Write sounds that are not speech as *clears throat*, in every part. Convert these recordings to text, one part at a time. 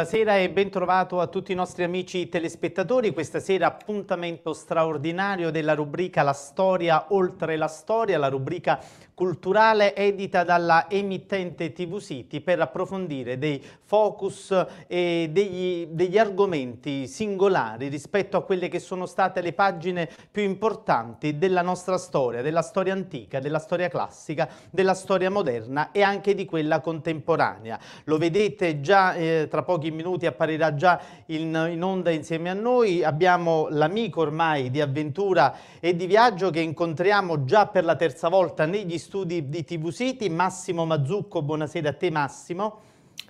Buonasera e bentrovato a tutti i nostri amici telespettatori. Questa sera appuntamento straordinario della rubrica La storia oltre la storia, la rubrica culturale edita dalla emittente TV City per approfondire dei focus e degli, degli argomenti singolari rispetto a quelle che sono state le pagine più importanti della nostra storia, della storia antica, della storia classica, della storia moderna e anche di quella contemporanea. Lo vedete già, eh, tra pochi minuti apparirà già in, in onda insieme a noi, abbiamo l'amico ormai di avventura e di viaggio che incontriamo già per la terza volta negli studi studi di TV City, Massimo Mazzucco, buonasera a te Massimo.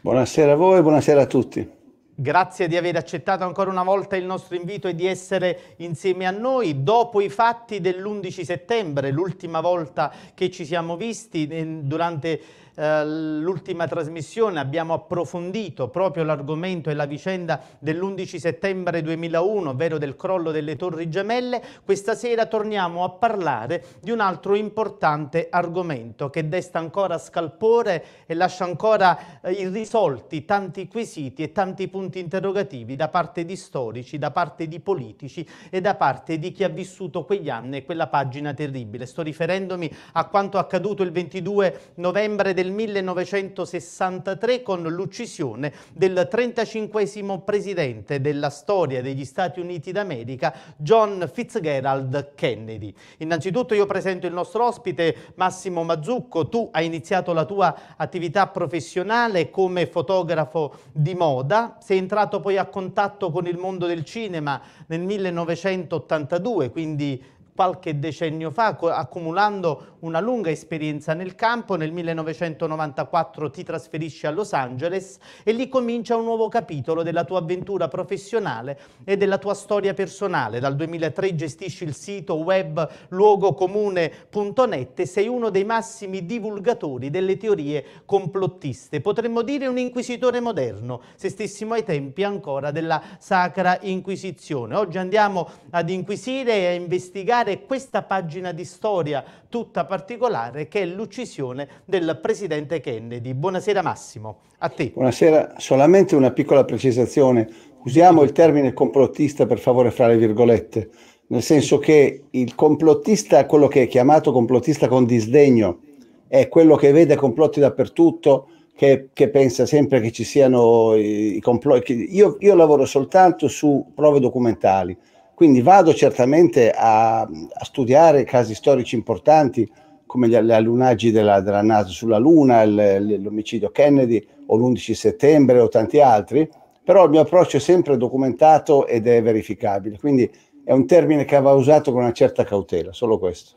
Buonasera a voi, buonasera a tutti. Grazie di aver accettato ancora una volta il nostro invito e di essere insieme a noi. Dopo i fatti dell'11 settembre, l'ultima volta che ci siamo visti eh, durante eh, l'ultima trasmissione abbiamo approfondito proprio l'argomento e la vicenda dell'11 settembre 2001, ovvero del crollo delle Torri Gemelle, questa sera torniamo a parlare di un altro importante argomento che desta ancora scalpore e lascia ancora eh, irrisolti tanti quesiti e tanti punti interrogativi da parte di storici, da parte di politici e da parte di chi ha vissuto quegli anni e quella pagina terribile. Sto riferendomi a quanto accaduto il 22 novembre del 1963 con l'uccisione del 35 presidente della storia degli Stati Uniti d'America, John Fitzgerald Kennedy. Innanzitutto io presento il nostro ospite Massimo Mazzucco, tu hai iniziato la tua attività professionale come fotografo di moda, sei entrato poi a contatto con il mondo del cinema nel 1982, quindi qualche decennio fa, accumulando una lunga esperienza nel campo. Nel 1994 ti trasferisci a Los Angeles e lì comincia un nuovo capitolo della tua avventura professionale e della tua storia personale. Dal 2003 gestisci il sito web luogocomune.net e sei uno dei massimi divulgatori delle teorie complottiste. Potremmo dire un inquisitore moderno, se stessimo ai tempi ancora della Sacra Inquisizione. Oggi andiamo ad inquisire e a investigare ricordare questa pagina di storia tutta particolare che è l'uccisione del presidente Kennedy. Buonasera Massimo, a te. Buonasera, solamente una piccola precisazione. Usiamo il termine complottista per favore fra le virgolette, nel senso che il complottista, quello che è chiamato complottista con disdegno, è quello che vede complotti dappertutto, che, che pensa sempre che ci siano i, i complotti. Io, io lavoro soltanto su prove documentali quindi vado certamente a, a studiare casi storici importanti come gli, gli allunaggi della, della NASA sulla Luna, l'omicidio Kennedy o l'11 settembre o tanti altri, però il mio approccio è sempre documentato ed è verificabile, quindi è un termine che va usato con una certa cautela, solo questo.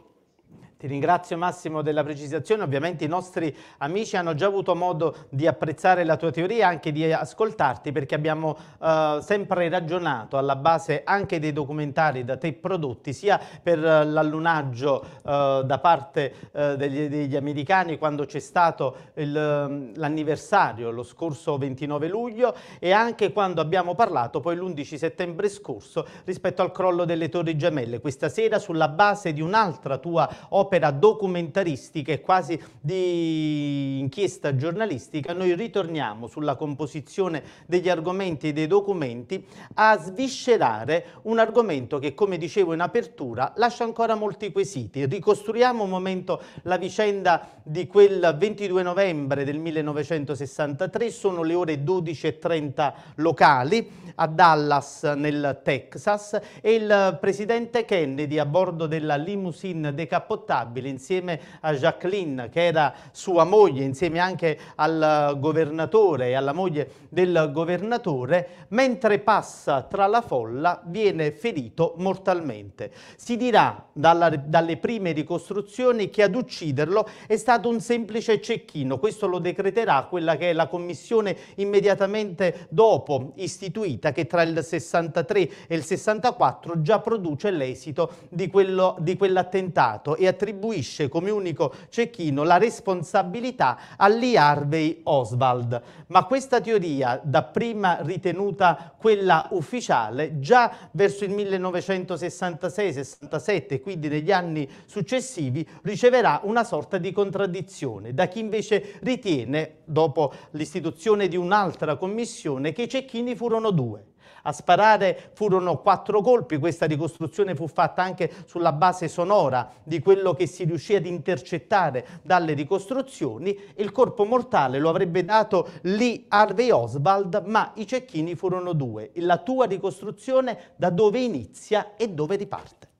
Ti ringrazio Massimo della precisazione, ovviamente i nostri amici hanno già avuto modo di apprezzare la tua teoria, e anche di ascoltarti perché abbiamo eh, sempre ragionato alla base anche dei documentari da te prodotti, sia per eh, l'allunaggio eh, da parte eh, degli, degli, americani quando c'è stato mm, l'anniversario lo scorso 29 luglio e anche quando abbiamo parlato poi l'11 settembre scorso rispetto al crollo delle torri gemelle. Questa sera sulla base di un'altra tua opera un'opera documentaristica e quasi di inchiesta giornalistica, noi ritorniamo sulla composizione degli argomenti e dei documenti a sviscerare un argomento che, come dicevo in apertura, lascia ancora molti quesiti. Ricostruiamo un momento la vicenda di quel 22 novembre del 1963, sono le ore 12.30 locali a Dallas nel Texas e il presidente Kennedy a bordo della limousine decappottata responsabile insieme a Jacqueline che era sua moglie insieme anche al governatore e alla moglie del governatore mentre passa tra la folla viene ferito mortalmente. Si dirà dalla, dalle prime ricostruzioni che ad ucciderlo è stato un semplice cecchino, questo lo decreterà quella che è la commissione immediatamente dopo istituita che tra il 63 e il 64 già produce l'esito di quell'attentato e attenzione attribuisce come unico cecchino la responsabilità a Lee Harvey Oswald. Ma questa teoria, dapprima ritenuta quella ufficiale, già verso il 1966-67, quindi negli anni successivi, riceverà una sorta di contraddizione da chi invece ritiene, dopo l'istituzione di un'altra commissione, che i cecchini furono due a sparare furono quattro colpi, questa ricostruzione fu fatta anche sulla base sonora di quello che si riuscì ad intercettare dalle ricostruzioni. Il corpo mortale lo avrebbe dato lì Harvey Oswald, ma i cecchini furono due. La tua ricostruzione da dove inizia e dove riparte?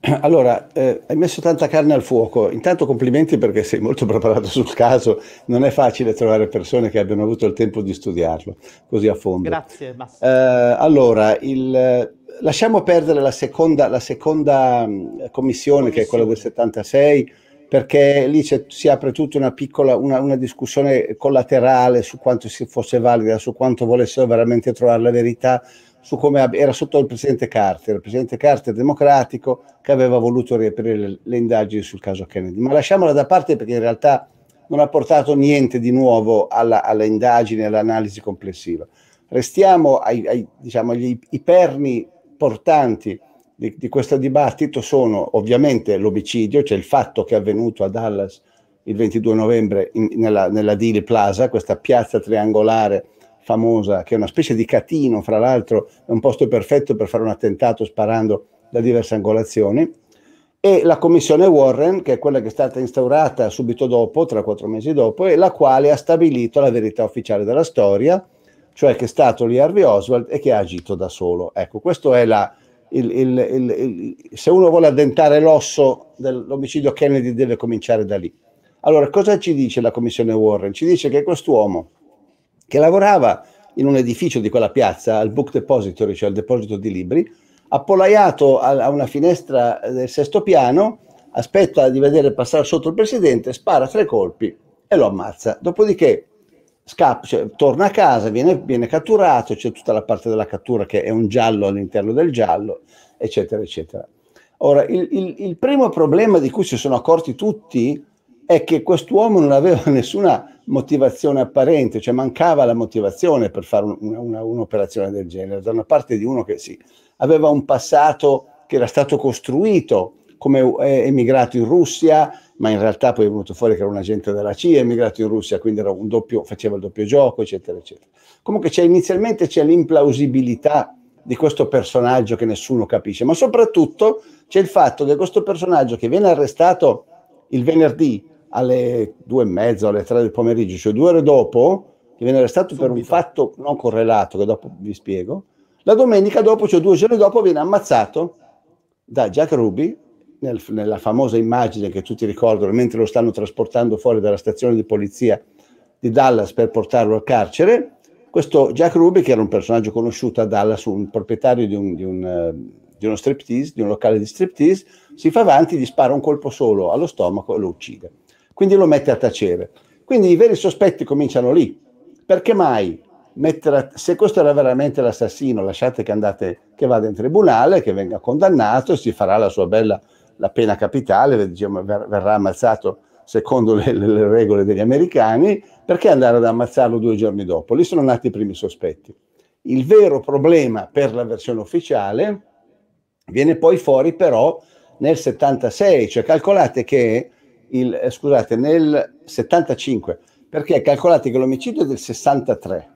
*clears throat* Allora, eh, hai messo tanta carne al fuoco. Intanto complimenti perché sei molto *laughs* preparato sul caso. Non è facile trovare persone che abbiano avuto il tempo di studiarlo così a fondo. Grazie, Massimo. Eh, allora, il, lasciamo perdere la seconda, la seconda commissione, commissione, che è quella del 76, perché lì si apre tutta una piccola una, una discussione collaterale su quanto fosse valida, su quanto volessero veramente trovare la verità su come era sotto il presidente Carter, il presidente Carter democratico che aveva voluto riaprire le, le indagini sul caso Kennedy. Ma lasciamola da parte perché in realtà non ha portato niente di nuovo alla, alla indagine, all'analisi complessiva. Restiamo ai, ai diciamo, agli, i perni portanti di, di, questo dibattito sono ovviamente l'omicidio, cioè il fatto che è avvenuto a Dallas il 22 novembre in, nella, nella Dealey Plaza, questa piazza triangolare famosa, che è una specie di catino, fra l'altro è un posto perfetto per fare un attentato sparando da diverse angolazioni, e la commissione Warren, che è quella che è stata instaurata subito dopo, tra quattro mesi dopo, e la quale ha stabilito la verità ufficiale della storia, cioè che è stato lì Harvey Oswald e che ha agito da solo. Ecco, questo è la, il, il, il, se uno vuole addentare l'osso dell'omicidio Kennedy deve cominciare da lì. Allora, cosa ci dice la commissione Warren? Ci dice che quest'uomo che lavorava in un edificio di quella piazza, al Book Depository, cioè al deposito di libri, appollaiato a una finestra del sesto piano, aspetta di vedere passare sotto il presidente, spara tre colpi e lo ammazza. Dopodiché scappa, cioè, torna a casa, viene, viene catturato, c'è tutta la parte della cattura che è un giallo all'interno del giallo, eccetera, eccetera. Ora, il, il, il primo problema di cui si sono accorti tutti è che quest'uomo non aveva *laughs* nessuna motivazione apparente, cioè mancava la motivazione per fare un, una, un'operazione del genere, da una parte di uno che sì, aveva un passato che era stato costruito come è emigrato in Russia, ma in realtà poi è venuto fuori che era un agente della CIA, è emigrato in Russia, quindi doppio, faceva il doppio gioco, eccetera, eccetera. Comunque c'è, inizialmente c'è l'implausibilità di questo personaggio che nessuno capisce, ma soprattutto c'è il fatto che questo personaggio che viene arrestato il venerdì alle due e mezza, alle tre del pomeriggio, cioè due ore dopo, che viene arrestato Subito. per un fatto non correlato, che dopo vi spiego, la domenica dopo, cioè due giorni dopo, viene ammazzato da Jack Ruby, nel, nella famosa immagine che tutti ricordano, mentre lo stanno trasportando fuori dalla stazione di polizia di Dallas per portarlo al carcere, questo Jack Ruby, che era un personaggio conosciuto a Dallas, un proprietario di, un, di, un, di uno striptease, di un locale di striptease, si fa avanti, gli spara un colpo solo allo stomaco e lo uccide quindi lo mette a tacere. Quindi i veri sospetti cominciano lì. Perché mai? A, se questo era veramente l'assassino, lasciate che, andate, che vada in tribunale, che venga condannato, si farà la sua bella la pena capitale, diciamo, ver, verrà ammazzato secondo le, le regole degli americani, perché andare ad ammazzarlo due giorni dopo? Lì sono nati i primi sospetti. Il vero problema per la versione ufficiale viene poi fuori però nel 76, cioè calcolate che il, eh, scusate, nel 75, perché calcolate che l'omicidio è del 63.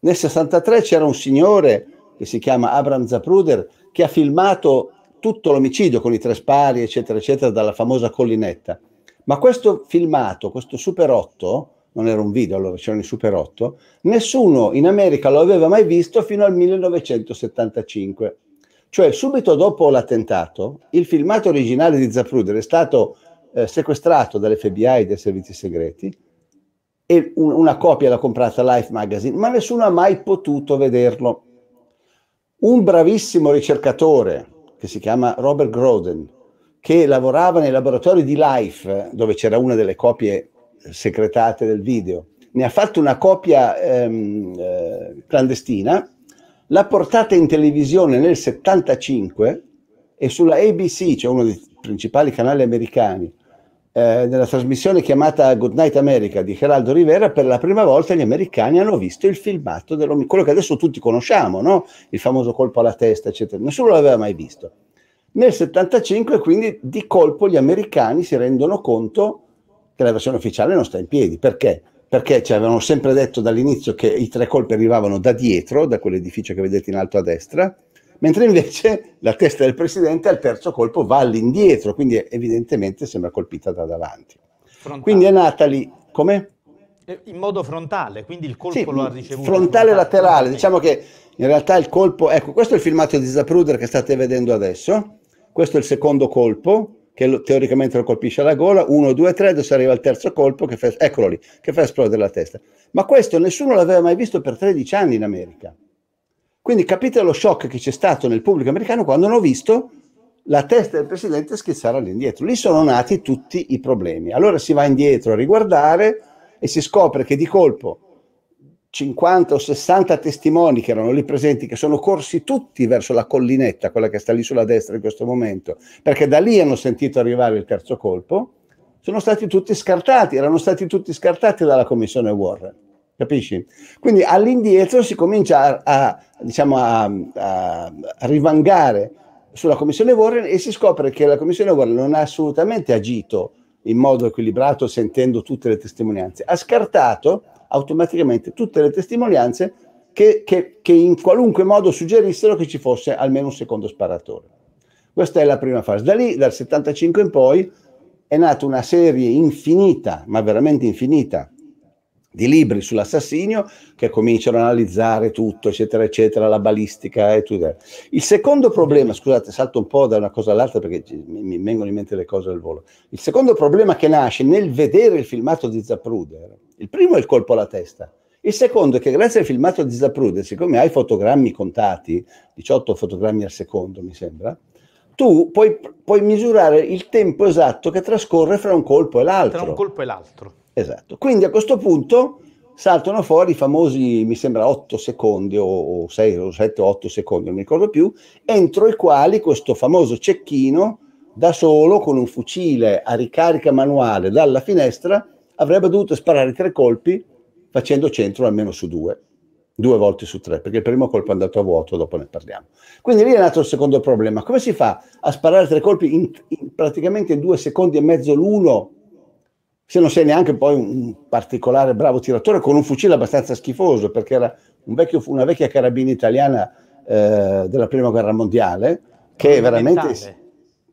Nel 63 c'era un signore che si chiama Abraham Zapruder che ha filmato tutto l'omicidio con i tre spari, eccetera, eccetera, dalla famosa collinetta. Ma questo filmato, questo Super 8, non era un video, allora c'erano i Super 8, nessuno in America lo aveva mai visto fino al 1975. Cioè subito dopo l'attentato, il filmato originale di Zapruder è stato eh, sequestrato dall'FBI e dai servizi segreti e un, una copia l'ha comprata Life Magazine, ma nessuno ha mai potuto vederlo. Un bravissimo ricercatore che si chiama Robert Groden, che lavorava nei laboratori di Life, dove c'era una delle copie segretate del video, ne ha fatto una copia ehm, eh, clandestina, l'ha portata in televisione nel 75 e sulla ABC, cioè uno dei principali canali americani, eh, nella trasmissione chiamata Goodnight America di Geraldo Rivera, per la prima volta gli americani hanno visto il filmato dell'omicidio, quello che adesso tutti conosciamo, no? il famoso colpo alla testa, eccetera. Nessuno l'aveva mai visto. Nel 75 quindi di colpo gli americani si rendono conto che la versione ufficiale non sta in piedi. Perché? Perché ci avevano sempre detto dall'inizio che i tre colpi arrivavano da dietro, da quell'edificio che vedete in alto a destra, mentre invece la testa del presidente al terzo colpo va all'indietro, quindi evidentemente sembra colpita da davanti. Frontale. Quindi è nata lì, come? Eh, in modo frontale, quindi il colpo sì, lo ha ricevuto. Frontale, frontale laterale, diciamo che in realtà il colpo, ecco, questo è il filmato di Zapruder che state vedendo adesso, questo è il secondo colpo, che lo, teoricamente lo colpisce alla gola, 1, 2, 3, adesso arriva il terzo colpo, che fa, eccolo lì, che fa esplodere la testa. Ma questo nessuno l'aveva mai visto per 13 anni in America. Quindi capite lo shock che c'è stato nel pubblico americano quando hanno visto la testa del presidente schizzare all'indietro. Lì sono nati tutti i problemi. Allora si va indietro a riguardare e si scopre che di colpo 50 o 60 testimoni che erano lì presenti, che sono corsi tutti verso la collinetta, quella che sta lì sulla destra in questo momento, perché da lì hanno sentito arrivare il terzo colpo, sono stati tutti scartati, erano stati tutti scartati dalla commissione Warren capisci? Quindi all'indietro si comincia a, a diciamo, a, a, rivangare sulla Commissione Warren e si scopre che la Commissione Warren non ha assolutamente agito in modo equilibrato sentendo tutte le testimonianze, ha scartato automaticamente tutte le testimonianze che, che, che in qualunque modo suggerissero che ci fosse almeno un secondo sparatore. Questa è la prima fase. Da lì, dal 75 in poi, è nata una serie infinita, ma veramente infinita, di libri sull'assassinio che cominciano ad analizzare tutto, eccetera, eccetera, la balistica e tutto. Il secondo problema, scusate, salto un po' da una cosa all'altra perché mi, mi vengono in mente le cose al volo. Il secondo problema che nasce nel vedere il filmato di Zapruder, il primo è il colpo alla testa, il secondo è che grazie al filmato di Zapruder, siccome hai fotogrammi contati, 18 fotogrammi al secondo mi sembra, tu puoi, puoi misurare il tempo esatto che trascorre fra un colpo e l'altro. Tra un colpo e l'altro Esatto. Quindi a questo punto saltano fuori i famosi, mi sembra, 8 secondi o, o 6 o 7 o 8 secondi, non mi ricordo più, entro i quali questo famoso cecchino da solo con un fucile a ricarica manuale dalla finestra avrebbe dovuto sparare tre colpi facendo centro almeno su due, due volte su tre, perché il primo colpo è andato a vuoto, dopo ne parliamo. Quindi lì è nato il secondo problema. Come si fa a sparare tre colpi in, in praticamente due secondi e mezzo l'uno se non sei neanche poi un particolare bravo tiratore con un fucile abbastanza schifoso, perché era un vecchio, una vecchia carabina italiana eh, della prima guerra mondiale, che è veramente...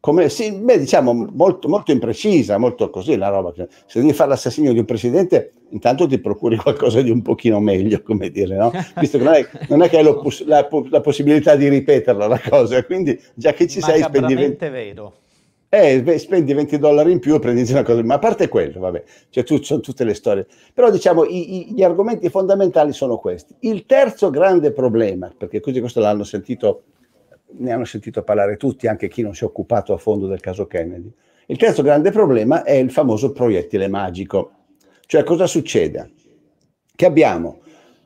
Come, sì, beh, diciamo molto, molto, imprecisa, molto così la roba. Cioè, se devi fare l'assassinio di un presidente, intanto ti procuri qualcosa di un pochino meglio, come dire, no? Visto che non è, non è che hai *laughs* la, la, possibilità di ripeterla la cosa, quindi già che ci sei spendi... vedo eh, spendi 20 dollari in più e prendi una cosa, ma a parte quello, vabbè, cioè tu, sono tutte le storie. Però diciamo, i, i, gli argomenti fondamentali sono questi. Il terzo grande problema, perché così questo l'hanno sentito, ne hanno sentito parlare tutti, anche chi non si è occupato a fondo del caso Kennedy, il terzo grande problema è il famoso proiettile magico. Cioè cosa succede? Che abbiamo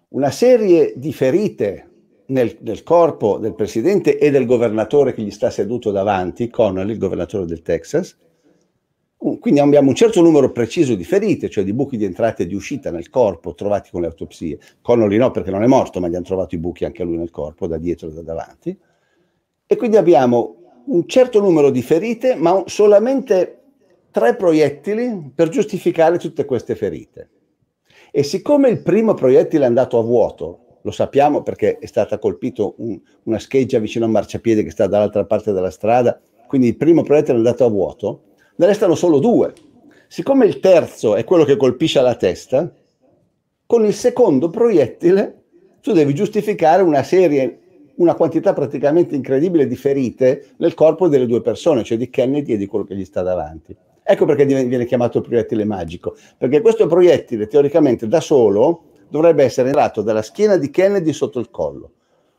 una serie di ferite nel, nel, corpo del presidente e del governatore che gli sta seduto davanti, Connolly, il governatore del Texas. Quindi abbiamo un certo numero preciso di ferite, cioè di buchi di entrata e di uscita nel corpo trovati con le autopsie. Connolly no perché non è morto, ma gli hanno trovato i buchi anche a lui nel corpo, da dietro e da davanti. E quindi abbiamo un certo numero di ferite, ma solamente tre proiettili per giustificare tutte queste ferite. E siccome il primo proiettile è andato a vuoto, lo sappiamo perché è stata colpita un, una scheggia vicino a un marciapiede che sta dall'altra parte della strada, quindi il primo proiettile è andato a vuoto, ne restano solo due. Siccome il terzo è quello che colpisce la testa, con il secondo proiettile tu devi giustificare una serie, una quantità praticamente incredibile di ferite nel corpo delle due persone, cioè di Kennedy e di quello che gli sta davanti. Ecco perché viene chiamato proiettile magico, perché questo proiettile teoricamente da solo dovrebbe essere entrato dalla schiena di Kennedy sotto il collo,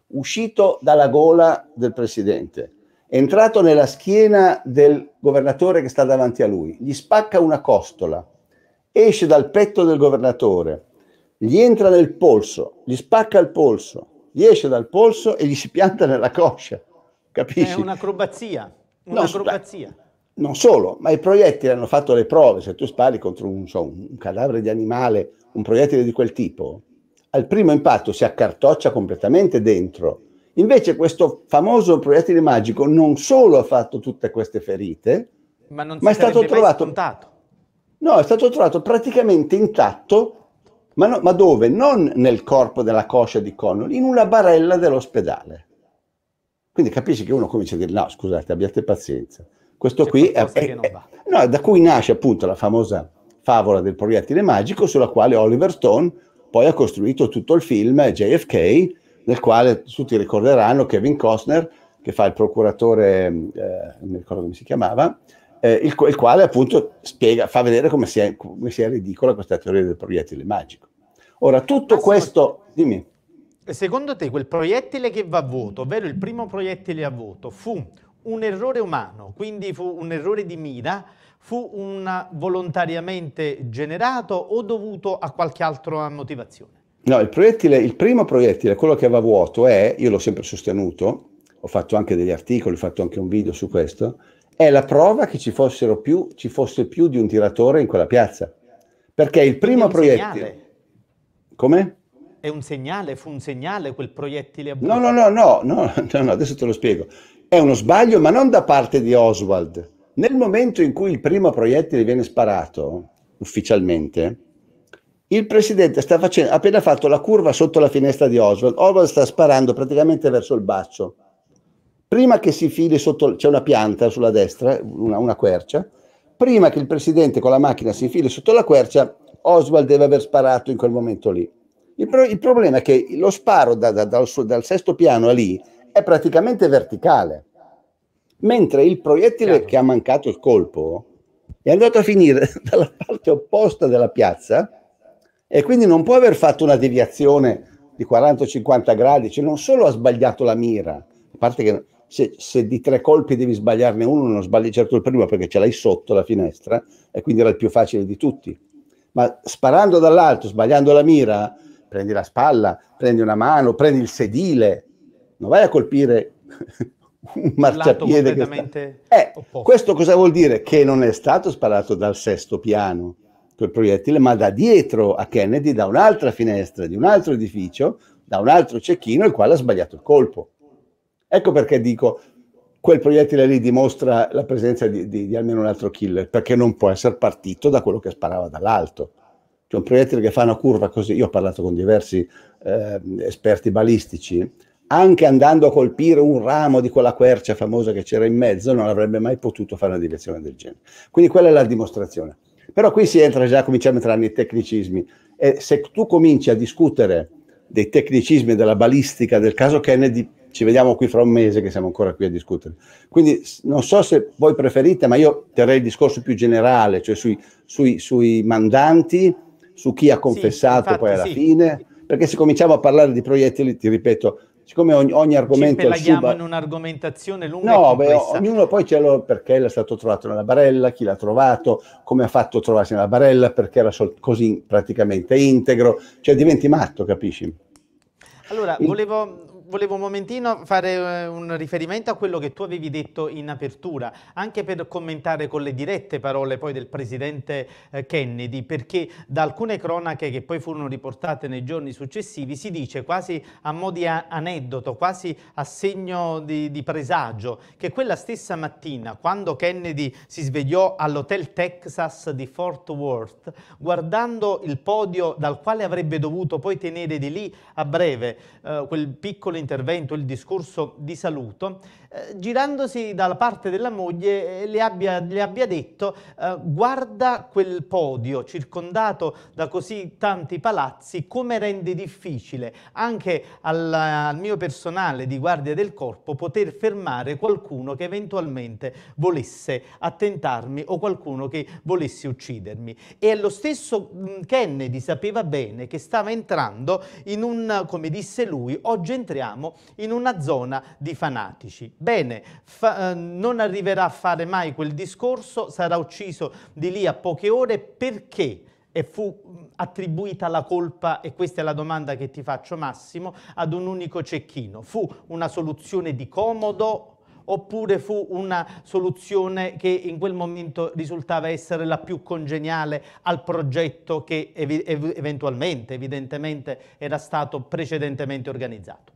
uscito dalla gola del presidente, entrato nella schiena del governatore che sta davanti a lui, gli spacca una costola, esce dal petto del governatore, gli entra nel polso, gli spacca il polso, gli esce dal polso e gli si pianta nella coscia. Capisci? È un'acrobazia. Un'acrobazia. Non, non solo, ma i proiettili hanno fatto le prove. Se tu spari contro un, so, un cadavere di animale un proiettile di quel tipo, al primo impatto si accartoccia completamente dentro. Invece questo famoso proiettile magico non solo ha fatto tutte queste ferite, ma, ma è stato trovato... No, è stato trovato praticamente intatto, ma, no, ma, dove? Non nel corpo della coscia di Connell, in una barella dell'ospedale. Quindi capisci che uno comincia a dire, no, scusate, abbiate pazienza. Questo C'è qui è... è, è no, da cui nasce appunto la famosa favola del proiettile magico sulla quale Oliver Stone poi ha costruito tutto il film JFK, nel quale tutti ricorderanno Kevin Costner, che fa il procuratore, eh, non mi ricordo come si chiamava, eh, il, il, quale appunto spiega, fa vedere come sia, come sia ridicola questa teoria del proiettile magico. Ora, tutto questo... dimmi. Secondo te quel proiettile che va a voto, ovvero il primo proiettile a voto, fu un errore umano, quindi fu un errore di mira, fu un volontariamente generato o dovuto a qualche altra motivazione? No, il, proiettile, il primo proiettile, quello che va vuoto, è, io l'ho sempre sostenuto, ho fatto anche degli articoli, ho fatto anche un video su questo, è la prova che ci, fossero più, ci fosse più di un tiratore in quella piazza. Perché il primo proiettile... Segnale. Come? È un segnale, fu un segnale quel proiettile a no no, no no, no, no, no, adesso te lo spiego. È uno sbaglio, ma non da parte di Oswald, nel momento in cui il primo proiettile viene sparato, ufficialmente, il presidente sta facendo, ha appena fatto la curva sotto la finestra di Oswald. Oswald sta sparando praticamente verso il basso. Prima che si fili sotto, c'è una pianta sulla destra, una, una quercia. Prima che il presidente con la macchina si infili sotto la quercia, Oswald deve aver sparato in quel momento lì. Il, pro, il problema è che lo sparo da, da, dal, dal sesto piano a lì è praticamente verticale mentre il proiettile Chiaro. che ha mancato il colpo è andato a finire *laughs* dalla parte opposta della piazza e quindi non può aver fatto una deviazione di 40-50 gradi, cioè non solo ha sbagliato la mira, a parte che se, se, di tre colpi devi sbagliarne uno, non sbagli certo il primo perché ce l'hai sotto la finestra e quindi era il più facile di tutti, ma sparando dall'alto, sbagliando la mira, prendi la spalla, prendi una mano, prendi il sedile, non vai a colpire un marciapiede che sta... eh, questo cosa vuol dire? Che non è stato sparato dal sesto piano quel proiettile, ma da dietro a Kennedy, da un'altra finestra di un altro edificio, da un altro cecchino, il quale ha sbagliato il colpo. Ecco perché dico, quel proiettile lì dimostra la presenza di, di, di almeno un altro killer, perché non può essere partito da quello che sparava dall'alto. C'è cioè, un proiettile che fa una curva così, io ho parlato con diversi eh, esperti balistici, anche andando a colpire un ramo di quella quercia famosa che c'era in mezzo, non avrebbe mai potuto fare una direzione del genere. Quindi quella è la dimostrazione. Però qui si entra già, cominciamo a entrare nei tecnicismi. E se tu cominci a discutere dei tecnicismi della balistica del caso Kennedy, ci vediamo qui fra un mese che siamo ancora qui a discutere. Quindi non so se voi preferite, ma io terrei il discorso più generale, cioè sui, sui, sui mandanti, su chi ha confessato sì, poi alla sì. fine, perché se cominciamo a parlare di proiettili, ti ripeto, siccome ogni, ogni argomento... Ci pelaghiamo suba... in un'argomentazione lunga No, beh, ognuno poi c'è lo perché è stato trovato nella barella, chi l'ha trovato, come ha fatto a trovarsi nella barella, perché era sol- così praticamente integro, cioè diventi matto, capisci? Allora, volevo volevo un momentino fare eh, un riferimento a quello che tu avevi detto in apertura, anche per commentare con le dirette parole poi del presidente eh, Kennedy, perché da alcune cronache che poi furono riportate nei giorni successivi si dice quasi a mo' di aneddoto, quasi a segno di, di presagio, che quella stessa mattina, quando Kennedy si svegliò all'Hotel Texas di Fort Worth, guardando il podio dal quale avrebbe dovuto poi tenere di lì a breve eh, quel piccolo intervento il discorso di saluto eh, girandosi dalla parte della moglie eh, le abbia, le abbia detto eh, guarda quel podio circondato da così tanti palazzi come rende difficile anche al, al mio personale di guardia del corpo poter fermare qualcuno che eventualmente volesse attentarmi o qualcuno che volesse uccidermi. E lo stesso mm, Kennedy sapeva bene che stava entrando in un, come disse lui, oggi entriamo in una zona di fanatici. Bene, fa, eh, non arriverà a fare mai quel discorso, sarà ucciso di lì a poche ore perché? e fu attribuita la colpa, e questa è la domanda che ti faccio Massimo, ad un unico cecchino. Fu una soluzione di comodo oppure fu una soluzione che in quel momento risultava essere la più congeniale al progetto che ev eventualmente, evidentemente, era stato precedentemente organizzato?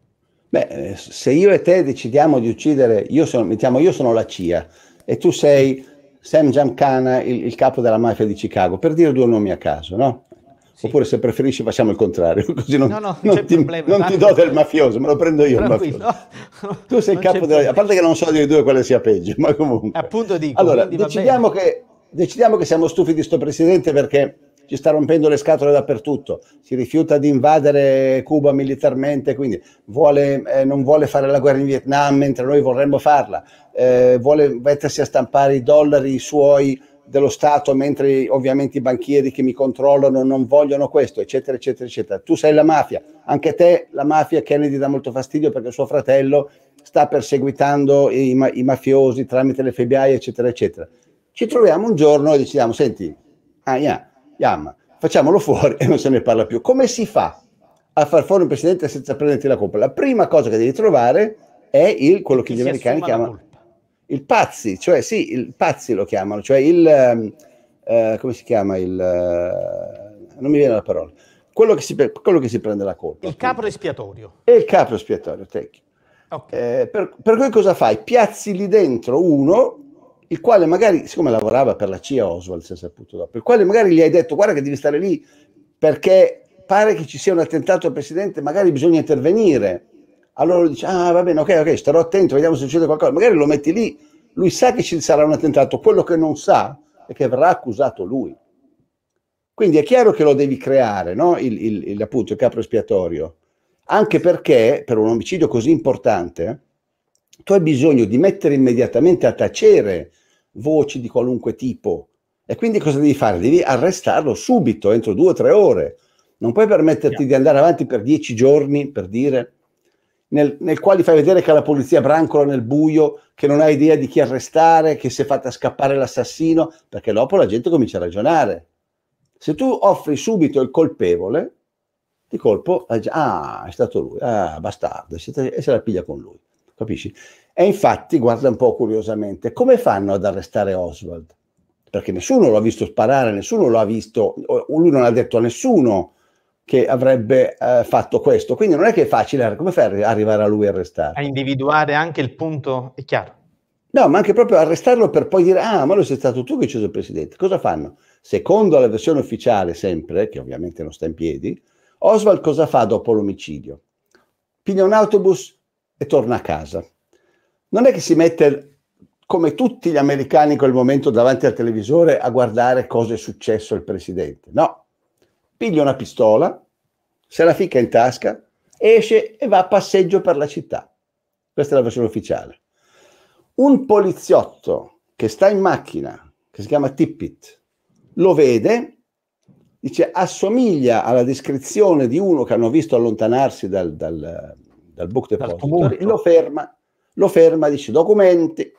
Beh, se io e te decidiamo di uccidere, io sono, mettiamo, io sono la CIA e tu sei Sam Giancana, il, il, capo della mafia di Chicago, per dire due nomi a caso, no? Sì. Oppure se preferisci facciamo il contrario, *laughs* così non, no, no, non, ti, non ti, do del mafioso, me lo prendo io Tranquillo. Tu sei il capo della... A parte che non so di due quale sia peggio, *laughs* ma comunque... Appunto dico, allora, decidiamo che, decidiamo che siamo stufi di sto presidente perché ci sta rompendo le scatole dappertutto, si rifiuta di invadere Cuba militarmente, quindi vuole, eh, non vuole fare la guerra in Vietnam mentre noi vorremmo farla, eh, vuole mettersi a stampare i dollari suoi dello Stato mentre ovviamente i banchieri che mi controllano non vogliono questo, eccetera, eccetera, eccetera. Tu sei la mafia, anche te la mafia Kennedy dà molto fastidio perché suo fratello sta perseguitando i, ma- i mafiosi tramite le FBI, eccetera, eccetera. Ci troviamo un giorno e decidiamo, senti, ah, yeah, Yam, facciamolo fuori e non se ne parla più. Come si fa a far fuori un presidente senza prenderti la colpa? La prima cosa che devi trovare è il, quello che gli americani chiamano il pazzi, cioè sì, il pazzi lo chiamano, cioè il... Ehm, eh, come si chiama il... Eh, non mi viene la parola. Quello che si, quello che si prende la colpa. Il capro espiatorio. E il capro espiatorio, Okay. Eh, per, per cui cosa fai? Piazzi lì dentro uno il quale magari, siccome lavorava per la CIA Oswald, si è saputo dopo, il quale magari gli hai detto guarda che devi stare lì perché pare che ci sia un attentato al presidente, magari bisogna intervenire. Allora lui dice, ah va bene, ok, ok, starò attento, vediamo se succede qualcosa. Magari lo metti lì, lui sa che ci sarà un attentato, quello che non sa è che verrà accusato lui. Quindi è chiaro che lo devi creare, no? il, il, il, appunto, il capro espiatorio. Anche perché, per un omicidio così importante, tu hai bisogno di mettere immediatamente a tacere voci di qualunque tipo. E quindi cosa devi fare? Devi arrestarlo subito, entro due o tre ore. Non puoi permetterti yeah. di andare avanti per dieci giorni, per dire, nel, nel quale fai vedere che la polizia brancola nel buio, che non ha idea di chi arrestare, che si è fatta scappare l'assassino, perché dopo la gente comincia a ragionare. Se tu offri subito il colpevole, di colpo, ah, è stato lui, ah, bastardo, e se la piglia con lui, capisci? E infatti, guarda un po' curiosamente, come fanno ad arrestare Oswald? Perché nessuno lo ha visto sparare, nessuno lo ha visto, lui non ha detto a nessuno che avrebbe eh, fatto questo. Quindi non è che è facile, come fai ad arrivare a lui e arrestare? A individuare anche il punto, è chiaro. No, ma anche proprio arrestarlo per poi dire, ah, ma lo sei stato tu che hai ucciso il presidente. Cosa fanno? Secondo la versione ufficiale, sempre, che ovviamente non sta in piedi, Oswald cosa fa dopo l'omicidio? Piglia un autobus e torna a casa non è che si mette come tutti gli americani in quel momento davanti al televisore a guardare cosa è successo al presidente. No, piglia una pistola, se la ficca in tasca, esce e va a passeggio per la città. Questa è la versione ufficiale. Un poliziotto che sta in macchina, che si chiama Tippit, lo vede, dice assomiglia alla descrizione di uno che hanno visto allontanarsi dal, dal, dal book depository, lo ferma lo ferma, dice documenti.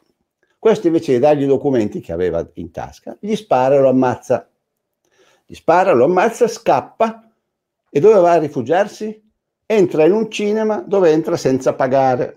Questo invece di dargli i documenti che aveva in tasca, gli spara e lo ammazza. Gli spara, lo ammazza, scappa e dove va a rifugiarsi? Entra in un cinema dove entra senza pagare.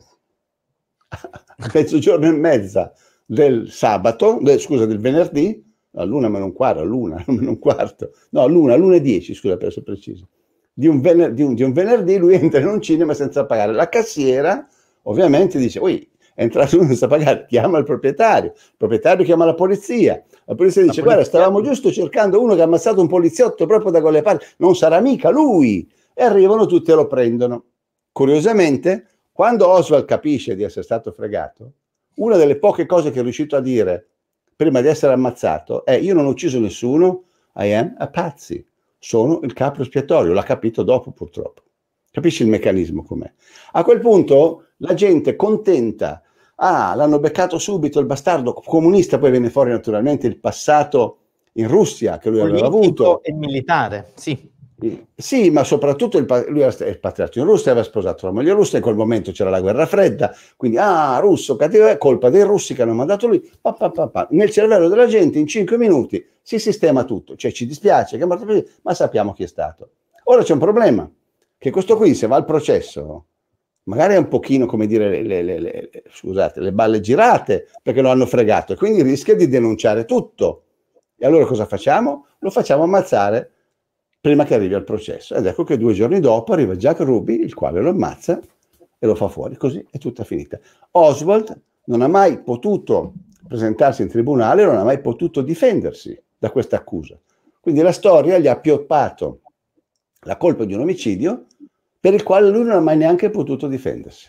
*laughs* A mezzogiorno e mezza del sabato, del, scusa, del venerdì, a all'una meno un quarto, a all'una *laughs* meno un quarto, no, a all'una, all'una e dieci, scusa per essere preciso, di un, venerdì, di un venerdì lui entra in un cinema senza pagare. La cassiera Ovviamente dice, ui, è entrato uno senza pagare, chiama il proprietario, il proprietario chiama la polizia, la polizia dice, la polizia... guarda, stavamo giusto cercando uno che ha ammazzato un poliziotto proprio da quelle parti, non sarà mica lui. E arrivano tutti e lo prendono. Curiosamente, quando Oswald capisce di essere stato fregato, una delle poche cose che è riuscito a dire prima di essere ammazzato è io non ho ucciso nessuno, I am a pazzi, sono il capo espiatorio, l'ha capito dopo purtroppo. Capisci il meccanismo com'è? A quel punto la gente contenta, ah, l'hanno beccato subito il bastardo comunista, poi viene fuori naturalmente il passato in Russia che lui Politico aveva avuto. E militare, sì. Sì, ma soprattutto il, lui era espatriato in Russia, aveva sposato la moglie russa, in quel momento c'era la guerra fredda, quindi ah, russo, cattivo, è colpa dei russi che hanno mandato lui, pa, pa, pa, nel cervello della gente in cinque minuti si sistema tutto, cioè ci dispiace che è morto, ma sappiamo chi è stato. Ora c'è un problema, che questo qui se va al processo magari è un pochino come dire le, le, le, scusate, le balle girate perché lo hanno fregato e quindi rischia di denunciare tutto. E allora cosa facciamo? Lo facciamo ammazzare prima che arrivi al processo. Ed ecco che due giorni dopo arriva Jack Ruby, il quale lo ammazza e lo fa fuori. Così è tutta finita. Oswald non ha mai potuto presentarsi in tribunale, non ha mai potuto difendersi da questa accusa. Quindi la storia gli ha pioppato la colpa di un omicidio per il quale lui non ha mai neanche potuto difendersi.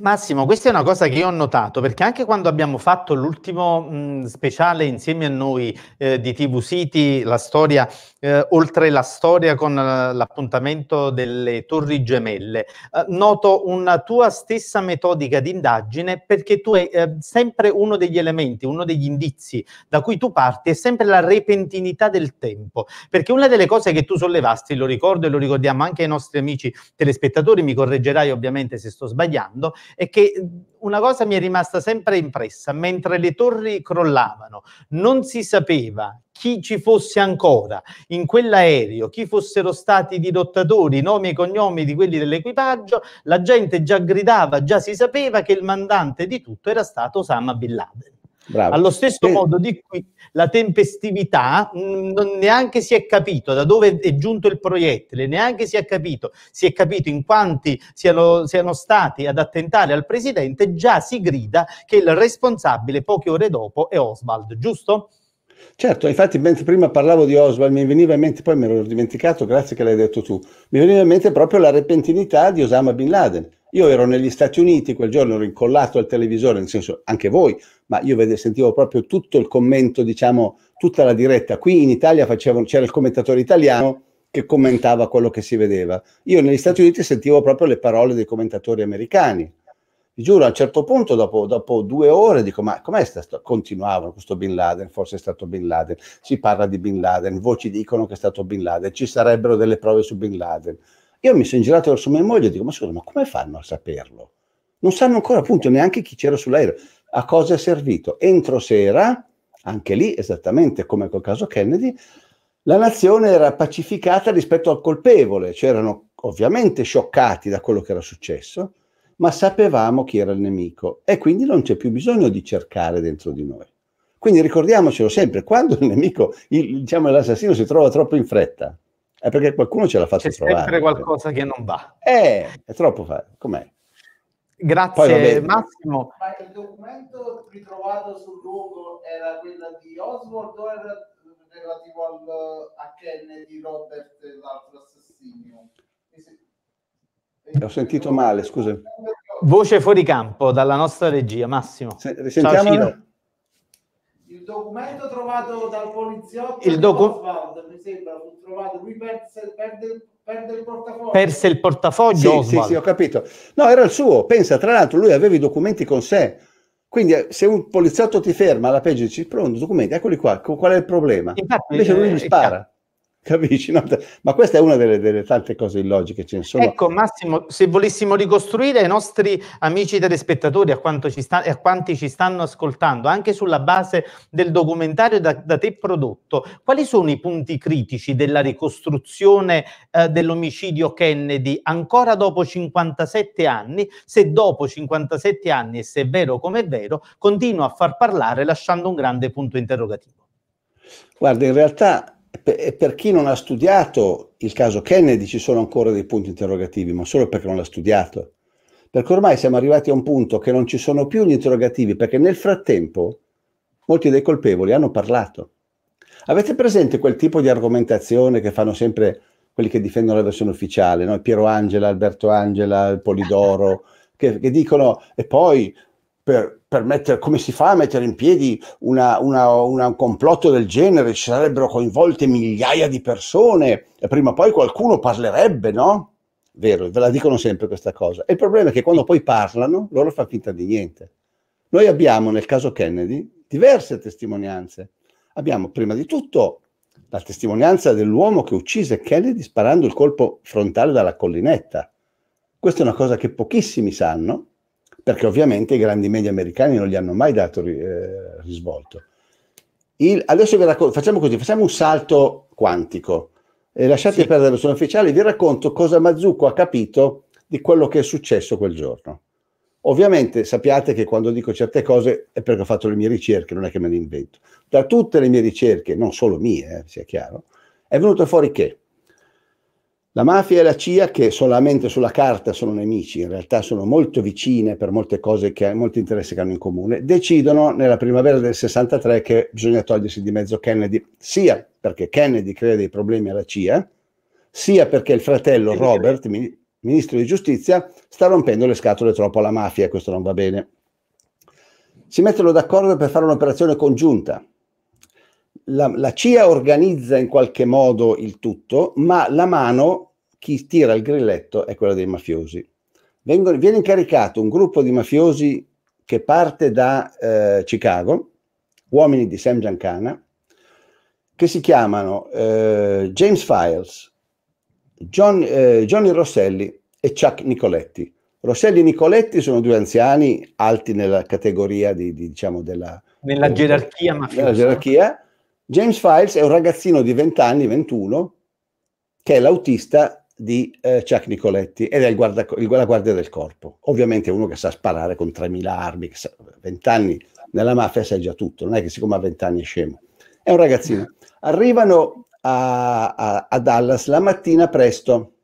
Massimo, questa è una cosa che io ho notato perché anche quando abbiamo fatto l'ultimo mh, speciale insieme a noi eh, di TV City, la storia, eh, oltre la storia con eh, l'appuntamento delle Torri Gemelle, eh, noto una tua stessa metodica di indagine perché tu hai eh, sempre uno degli elementi, uno degli indizi da cui tu parti è sempre la repentinità del tempo. Perché una delle cose che tu sollevasti, lo ricordo e lo ricordiamo anche ai nostri amici telespettatori, mi correggerai ovviamente se sto sbagliando, è che mhmm, una cosa mi è rimasta sempre impressa, mentre le torri crollavano, non si sapeva chi ci fosse ancora in quell'aereo, chi fossero stati i dirottatori, i nomi e cognomi di quelli dell'equipaggio, la gente già gridava, già si sapeva che il mandante di tutto era stato Osama Bin Laden. Bravo. Allo stesso e... Eh. modo di qui la tempestività mh, mm, non neanche si è capito da dove è giunto il proiettile, neanche si è capito, si è capito in quanti siano, siano stati ad attentare al presidente, già si grida che il responsabile poche ore dopo è Oswald, giusto? Certo, infatti mentre prima parlavo di Oswald mi veniva in mente, poi me l'ho dimenticato, grazie che l'hai detto tu, mi veniva in mente proprio la repentinità di Osama Bin Laden. Io ero negli Stati Uniti, quel giorno ero incollato al televisore, nel senso anche voi, ma io vede, sentivo proprio tutto il commento, diciamo, tutta la diretta. Qui in Italia facevano, c'era il commentatore italiano che commentava quello che si vedeva. Io negli Stati Uniti sentivo proprio le parole dei commentatori americani. Vi giuro, a un certo punto, dopo, dopo due ore, dico, ma com'è sta sto-? Continuavano, questo Bin Laden, forse è stato Bin Laden, si parla di Bin Laden, voci dicono che è stato Bin Laden, ci sarebbero delle prove su Bin Laden io mi sono girato verso mia moglie e dico, ma scusa, ma come fanno a saperlo? Non sanno ancora appunto neanche chi c'era sull'aereo, a cosa è servito. Entro sera, anche lì esattamente come col caso Kennedy, la nazione era pacificata rispetto al colpevole, cioè erano ovviamente scioccati da quello che era successo, ma sapevamo chi era il nemico e quindi non c'è più bisogno di cercare dentro di noi. Quindi ricordiamocelo sempre, quando il nemico, il, diciamo l'assassino si trova troppo in fretta, è perché qualcuno ce l'ha fatto trovare. C'è sempre qualcosa che non va. Eh, è troppo facile. Com'è? Grazie Massimo. Ma il documento ritrovato sul luogo era quello di Oswald o era relativo al, a Kennedy, Robert e l'altro assassino? Ho sentito male, scusa. Voce fuori campo dalla nostra regia, Massimo. Se, Ciao, Ciro documento trovato dal poliziotto il docu- Oswald, mi sembra fu trovato lui perse, perde, perde il portafoglio perse il portafoglio sì, sì, sì ho capito no era il suo pensa tra l'altro lui aveva i documenti con sé quindi eh, se un poliziotto ti ferma alla peggio dici pronto documenti eccoli qua qual è il problema infatti invece lui eh, gli spara eh, capisci? No? Ma questa è una delle, delle tante cose illogiche. Ce ne sono. Ecco Massimo, se volessimo ricostruire ai nostri amici telespettatori a, quanto ci sta, a quanti ci stanno ascoltando, anche sulla base del documentario da, da te prodotto, quali sono i punti critici della ricostruzione eh, dell'omicidio Kennedy ancora dopo 57 anni, se dopo 57 anni e se è vero come è vero, continua a far parlare lasciando un grande punto interrogativo? Guarda, in realtà per, per chi non ha studiato il caso Kennedy ci sono ancora dei punti interrogativi, ma solo perché non l'ha studiato. Perché ormai siamo arrivati a un punto che non ci sono più gli interrogativi, perché nel frattempo molti dei colpevoli hanno parlato. Avete presente quel tipo di argomentazione che fanno sempre quelli che difendono la versione ufficiale, no? Piero Angela, Alberto Angela, Polidoro, che, che dicono e poi per, Mettere, come si fa a mettere in piedi una, una, una, un complotto del genere? Ci sarebbero coinvolte migliaia di persone e prima o poi qualcuno parlerebbe, no? Vero, ve la dicono sempre questa cosa. E il problema è che quando poi parlano, loro fanno finta di niente. Noi abbiamo nel caso Kennedy diverse testimonianze. Abbiamo prima di tutto la testimonianza dell'uomo che uccise Kennedy sparando il colpo frontale dalla collinetta. Questa è una cosa che pochissimi sanno, perché ovviamente i grandi media americani non gli hanno mai dato eh, risvolto. Il, adesso vi racconto, facciamo così, facciamo un salto quantico. Eh, lasciate sì. perdere sono ufficiale, vi racconto cosa Mazzucco ha capito di quello che è successo quel giorno. Ovviamente sappiate che quando dico certe cose è perché ho fatto le mie ricerche, non è che me le invento. Da tutte le mie ricerche, non solo mie, eh, sia chiaro, è venuto fuori che la mafia e la CIA, che solamente sulla carta sono nemici, in realtà sono molto vicine per molte cose che molti interessi che hanno in comune, decidono nella primavera del 63 che bisogna togliersi di mezzo Kennedy, sia perché Kennedy crea dei problemi alla CIA, sia perché il fratello Robert, ministro di giustizia, sta rompendo le scatole troppo alla mafia e questo non va bene. Si mettono d'accordo per fare un'operazione congiunta, la, la CIA organizza in qualche modo il tutto, ma la mano, chi tira il grilletto, è quella dei mafiosi. Vengono, viene incaricato un gruppo di mafiosi che parte da eh, Chicago, uomini di Sam Giancana, che si chiamano eh, James Files, John, eh, Johnny Rosselli e Chuck Nicoletti. Rosselli e Nicoletti sono due anziani alti nella categoria di, di diciamo della, nella gerarchia mafiosa. Della gerarchia James Files è un ragazzino di 20 anni, 21, che è l'autista di eh, Chuck Nicoletti ed è il guarda, il, la guardia del corpo. Ovviamente uno che sa sparare con 3.000 armi, sa, 20 anni nella mafia sai già tutto, non è che siccome ha 20 anni è scemo. È un ragazzino. Arrivano a, a, a Dallas la mattina presto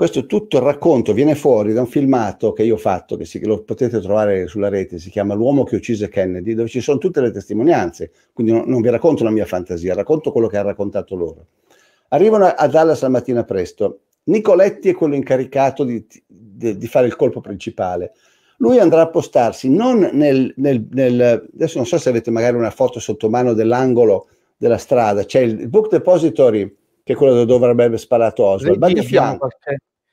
questo tutto il racconto viene fuori da un filmato che io ho fatto, che, si, che lo potete trovare sulla rete, si chiama L'uomo che uccise Kennedy, dove ci sono tutte le testimonianze, quindi non, non vi racconto la mia fantasia, racconto quello che ha raccontato loro. Arrivano a Dallas la mattina presto, Nicoletti è quello incaricato di, di, di fare il colpo principale. Lui andrà a postarsi non nel, nel, nel, Adesso non so se avete magari una foto sotto mano dell'angolo della strada, c'è il, il Book Depository, che è quello dove avrebbe sparato Oswald, ma di fianco,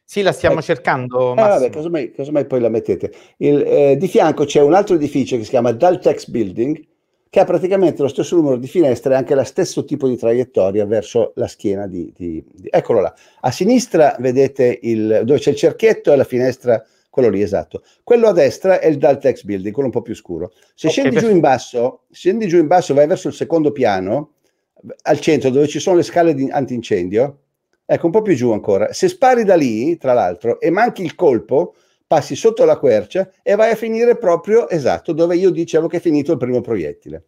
sì, la stiamo eh, cercando. Eh, Massimo. vabbè, casomai, casomai, poi la mettete. Il, eh, di fianco c'è un altro edificio che si chiama Daltex Building, che ha praticamente lo stesso numero di finestre e anche lo stesso tipo di traiettoria verso la schiena di, di, di... Eccolo là. A sinistra vedete il, dove c'è il cerchietto e la finestra, quello lì, esatto. Quello a destra è il Daltex Building, quello un po' più scuro. Se okay, scendi giù in basso, scendi giù in basso, vai verso il secondo piano, al centro dove ci sono le scale di antincendio, Ecco, un po' più giù ancora. Se spari da lì, tra l'altro, e manchi il colpo, passi sotto la quercia e vai a finire proprio esatto dove io dicevo che è finito il primo proiettile.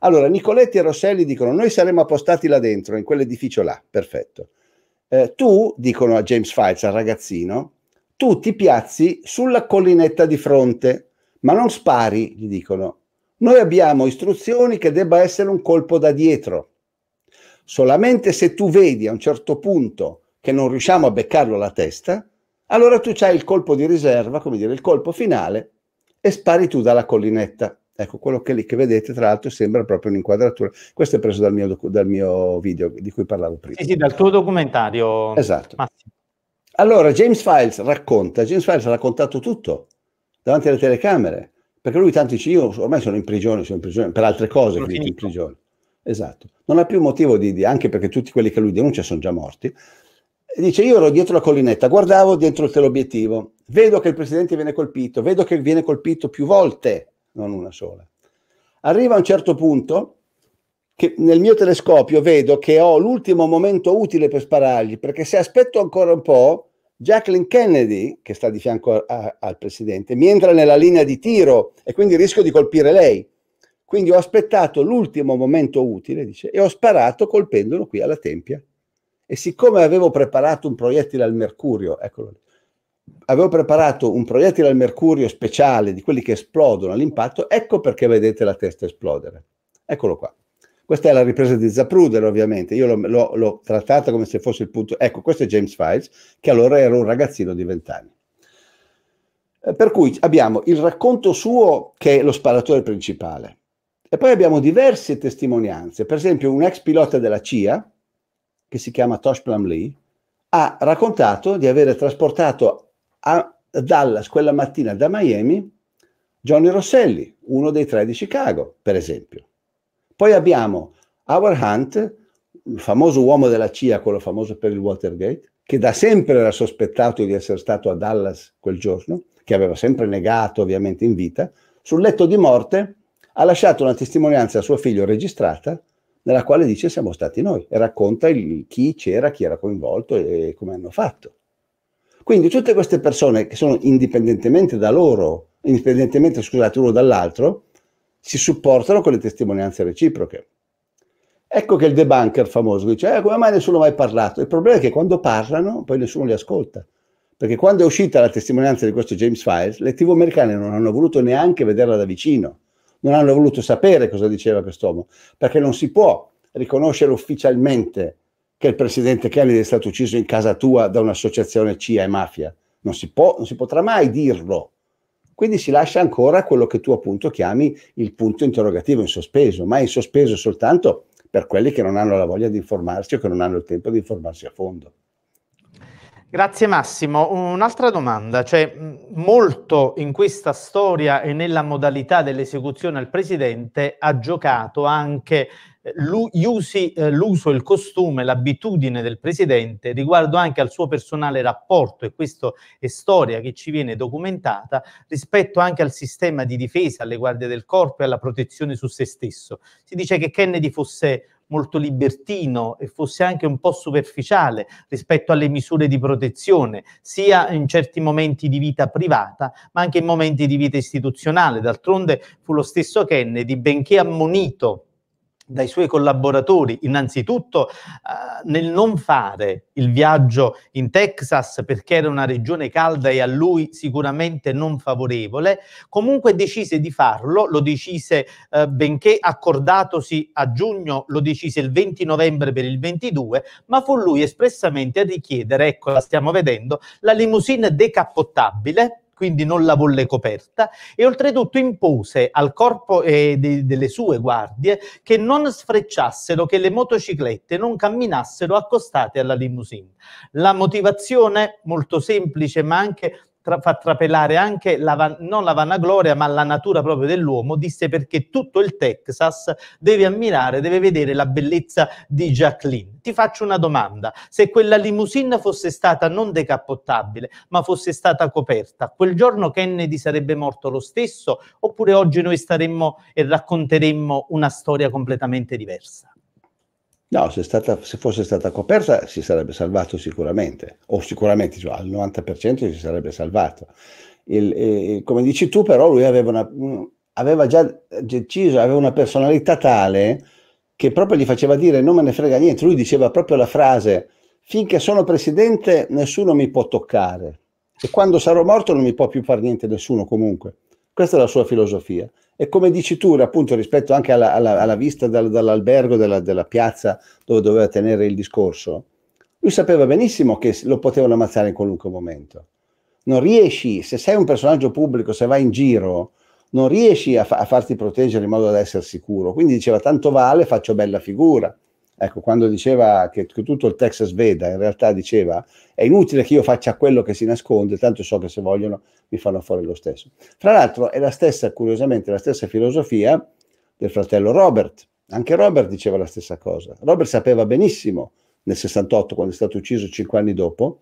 Allora, Nicoletti e Rosselli dicono: Noi saremmo appostati là dentro, in quell'edificio là, perfetto. Eh, tu, dicono a James Files, al ragazzino, tu ti piazzi sulla collinetta di fronte, ma non spari, gli dicono. Noi abbiamo istruzioni che debba essere un colpo da dietro. Solamente se tu vedi a un certo punto che non riusciamo a beccarlo alla testa, allora tu hai il colpo di riserva, come dire, il colpo finale e spari tu dalla collinetta. Ecco, quello che lì che vedete, tra l'altro, sembra proprio un'inquadratura. Questo è preso dal mio, dal mio video di cui parlavo prima. Sì, sì, dal tuo documentario. Esatto. Massimo. Allora, James Files racconta, James Files ha raccontato tutto davanti alle telecamere, perché lui tanto dice, io ormai sono in prigione, sono in prigione, per altre cose, sono quindi in prigione. Esatto. Non ha più motivo di, di, anche perché tutti quelli che lui denuncia sono già morti. E dice, io ero dietro la collinetta, guardavo dentro teleobiettivo, vedo che il presidente viene colpito, vedo che viene colpito più volte, non una sola. Arriva a un certo punto che nel mio telescopio vedo che ho l'ultimo momento utile per sparargli, perché se aspetto ancora un po', Jacqueline Kennedy, che sta di fianco a, a, al presidente, mi entra nella linea di tiro e quindi rischio di colpire lei quindi ho aspettato l'ultimo momento utile, dice, e ho sparato colpendolo qui alla tempia. E siccome avevo preparato un proiettile al mercurio, eccolo lì, avevo preparato un proiettile al mercurio speciale di quelli che esplodono all'impatto, ecco perché vedete la testa esplodere. Eccolo qua. Questa è la ripresa di Zapruder, ovviamente. Io l'ho, trattata come se fosse il punto. Ecco, questo è James Files, che allora era un ragazzino di vent'anni. Eh, per cui abbiamo il racconto suo, che è lo sparatore principale, e poi abbiamo diverse testimonianze, per esempio un ex pilota della CIA, che si chiama Tosh Plumlee, ha raccontato di aver trasportato a Dallas quella mattina da Miami Johnny Rosselli, uno dei tre di Chicago, per esempio. Poi abbiamo Howard Hunt, il famoso uomo della CIA, quello famoso per il Watergate, che da sempre era sospettato di essere stato a Dallas quel giorno, che aveva sempre negato ovviamente in vita, sul letto di morte ha lasciato una testimonianza a suo figlio registrata nella quale dice siamo stati noi e racconta il, chi c'era, chi era coinvolto e, e come hanno fatto. Quindi tutte queste persone che sono indipendentemente da loro, indipendentemente, scusate, uno dall'altro, si supportano con le testimonianze reciproche. Ecco che il debunker famoso dice, eh, come mai nessuno ha mai parlato? Il problema è che quando parlano poi nessuno li ascolta, perché quando è uscita la testimonianza di questo James Files, le tv americane non hanno voluto neanche vederla da vicino, non hanno voluto sapere cosa diceva quest'uomo, perché non si può riconoscere ufficialmente che il presidente Kennedy è stato ucciso in casa tua da un'associazione CIA e mafia. Non si, può, non si potrà mai dirlo. Quindi si lascia ancora quello che tu appunto chiami il punto interrogativo in sospeso, ma è in sospeso soltanto per quelli che non hanno la voglia di informarsi o che non hanno il tempo di informarsi a fondo. Grazie Massimo. Un'altra domanda, cioè molto in questa storia e nella modalità dell'esecuzione al Presidente ha giocato anche eh, eh, l'uso, il costume, l'abitudine del Presidente riguardo anche al suo personale rapporto, e questa è storia che ci viene documentata, rispetto anche al sistema di difesa, alle guardie del corpo e alla protezione su se stesso. Si dice che Kennedy fosse molto libertino e fosse anche un po' superficiale rispetto alle misure di protezione, sia in certi momenti di vita privata, ma anche in momenti di vita istituzionale. D'altronde fu lo stesso Kennedy, benché ammonito dai suoi collaboratori, innanzitutto uh, nel non fare il viaggio in Texas perché era una regione calda e a lui sicuramente non favorevole, comunque decise di farlo, lo decise uh, benché accordatosi a giugno, lo decise il 20 novembre per il 22, ma fu lui espressamente a richiedere, ecco la stiamo vedendo, la limousine decappottabile quindi non la volle coperta, e oltretutto impose al corpo eh, de, delle sue guardie che non sfrecciassero, che le motociclette non camminassero accostate alla limousine. La motivazione, molto semplice ma anche tra, fa trapelare anche la, non la vanagloria, ma la natura proprio dell'uomo, disse perché tutto il Texas deve ammirare, deve vedere la bellezza di Jacqueline. Ti faccio una domanda, se quella limousine fosse stata non decappottabile, ma fosse stata coperta, quel giorno Kennedy sarebbe morto lo stesso oppure oggi noi staremmo e racconteremmo una storia completamente diversa? No, se, stata, se, fosse stata coperta si sarebbe salvato sicuramente, o sicuramente cioè, al 90% si sarebbe salvato. Il, il, come dici tu, però, lui aveva, una, aveva già deciso, aveva una personalità tale che proprio gli faceva dire non me ne frega niente. Lui diceva proprio la frase: finché sono presidente, nessuno mi può toccare, e quando sarò morto non mi può più fare niente nessuno comunque. Questa è la sua filosofia. E come dici tu, appunto, rispetto anche alla, alla, alla vista dal, dall'albergo della, della, piazza dove doveva tenere il discorso, lui sapeva benissimo che lo potevano ammazzare in qualunque momento. Non riesci, se sei un personaggio pubblico, se vai in giro, non riesci a, fa- a farti proteggere in modo da essere sicuro. Quindi diceva, tanto vale, faccio bella figura. Ecco, quando diceva che, che tutto il Texas veda, in realtà diceva è inutile che io faccia quello che si nasconde, tanto so che se vogliono mi fanno fuori lo stesso. Fra l'altro è la stessa, curiosamente, la stessa filosofia del fratello Robert. Anche Robert diceva la stessa cosa. Robert sapeva benissimo nel 68, quando è stato ucciso cinque anni dopo,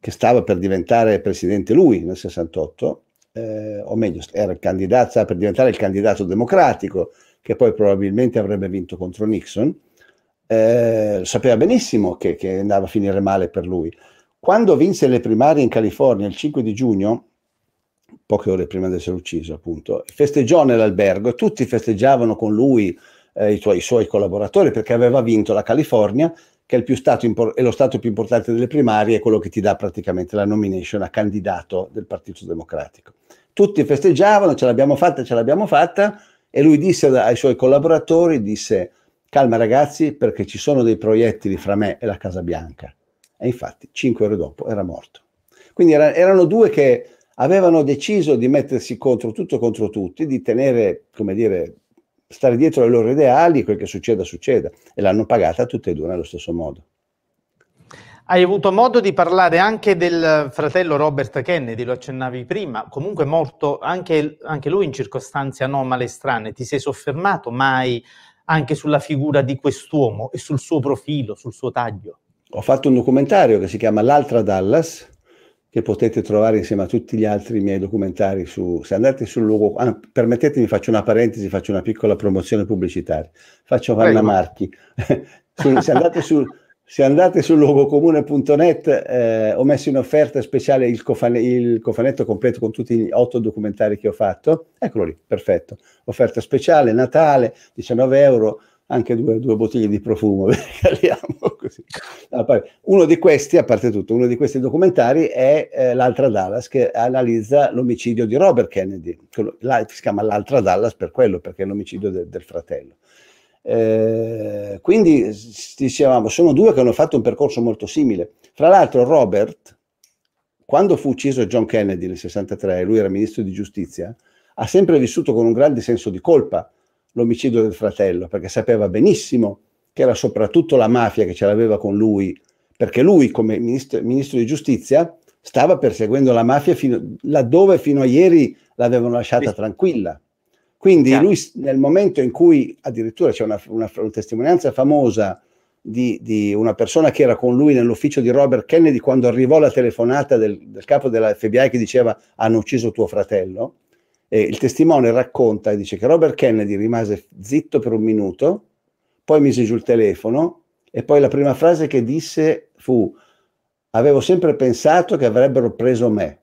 che stava per diventare presidente lui nel 68, eh, o meglio, era il candidato, per diventare il candidato democratico, che poi probabilmente avrebbe vinto contro Nixon, eh, sapeva benissimo che, che andava a finire male per lui. Quando vinse le primarie in California il 5 di giugno, poche ore prima di essere ucciso, appunto, festeggiò nell'albergo e tutti festeggiavano con lui eh, i, tuoi, i, suoi collaboratori perché aveva vinto la California, che è, impor- è, lo stato più importante delle primarie, è quello che ti dà praticamente la nomination a candidato del Partito Democratico. Tutti festeggiavano, ce l'abbiamo fatta, ce l'abbiamo fatta, e lui disse ai suoi collaboratori, disse calma ragazzi perché ci sono dei proiettili fra me e la Casa Bianca. E infatti, cinque ore dopo era morto. Quindi era, erano due che avevano deciso di mettersi contro tutto contro tutti, di tenere, come dire, stare dietro ai loro ideali, quel che succeda succeda, e l'hanno pagata tutte e due nello stesso modo. Hai avuto modo di parlare anche del fratello Robert Kennedy, lo accennavi prima, comunque morto anche, anche lui in circostanze anomale e strane. Ti sei soffermato mai anche sulla figura di quest'uomo e sul suo profilo, sul suo taglio. Ho fatto un documentario che si chiama L'altra Dallas, che potete trovare insieme a tutti gli altri miei documentari su, se andate sul luogo, ah, permettetemi, faccio una parentesi, faccio una piccola promozione pubblicitaria, faccio Vanna Marchi, *laughs* se andate sul se andate su luogocomune.net eh, ho messo in offerta speciale il, cofane, il, cofanetto completo con tutti gli otto documentari che ho fatto. Eccolo lì, perfetto. Offerta speciale, Natale, 19 euro, anche due, due bottiglie di profumo. *laughs* Ah, uno di questi, a parte tutto, uno di questi documentari è eh, l'altra Dallas che analizza l'omicidio di Robert Kennedy. Quello, la, si chiama l'altra Dallas per quello, perché è l'omicidio de, del fratello. Eh, quindi dicevamo, sono due che hanno fatto un percorso molto simile. Fra l'altro Robert, quando fu ucciso John Kennedy nel 63, lui era ministro di giustizia, ha sempre vissuto con un grande senso di colpa l'omicidio del fratello, perché sapeva benissimo che era soprattutto la mafia che ce l'aveva con lui, perché lui come ministro, ministro di giustizia stava perseguendo la mafia fino, laddove fino a ieri l'avevano lasciata tranquilla. Quindi Chiaro. lui nel momento in cui addirittura c'è una, una, una testimonianza famosa di, di, una persona che era con lui nell'ufficio di Robert Kennedy quando arrivò la telefonata del, del capo della FBI che diceva hanno ucciso tuo fratello, e il testimone racconta e dice che Robert Kennedy rimase zitto per un minuto, poi mise giù il telefono e poi la prima frase che disse fu avevo sempre pensato che avrebbero preso me,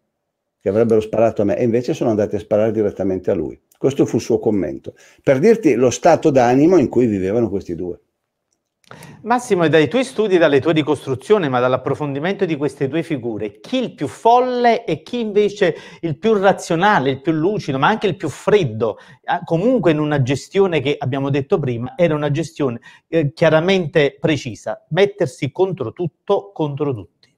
che avrebbero sparato a me e invece sono andati a sparare direttamente a lui. Questo fu il suo commento. Per dirti lo stato d'animo in cui vivevano questi due. Massimo, dai tuoi studi, dalle tue ricostruzioni, ma dall'approfondimento di queste due figure, chi il più folle e chi invece il più razionale, il più lucido, ma anche il più freddo, eh, comunque in una gestione che abbiamo detto prima, era una gestione eh, chiaramente precisa, mettersi contro tutto, contro tutti.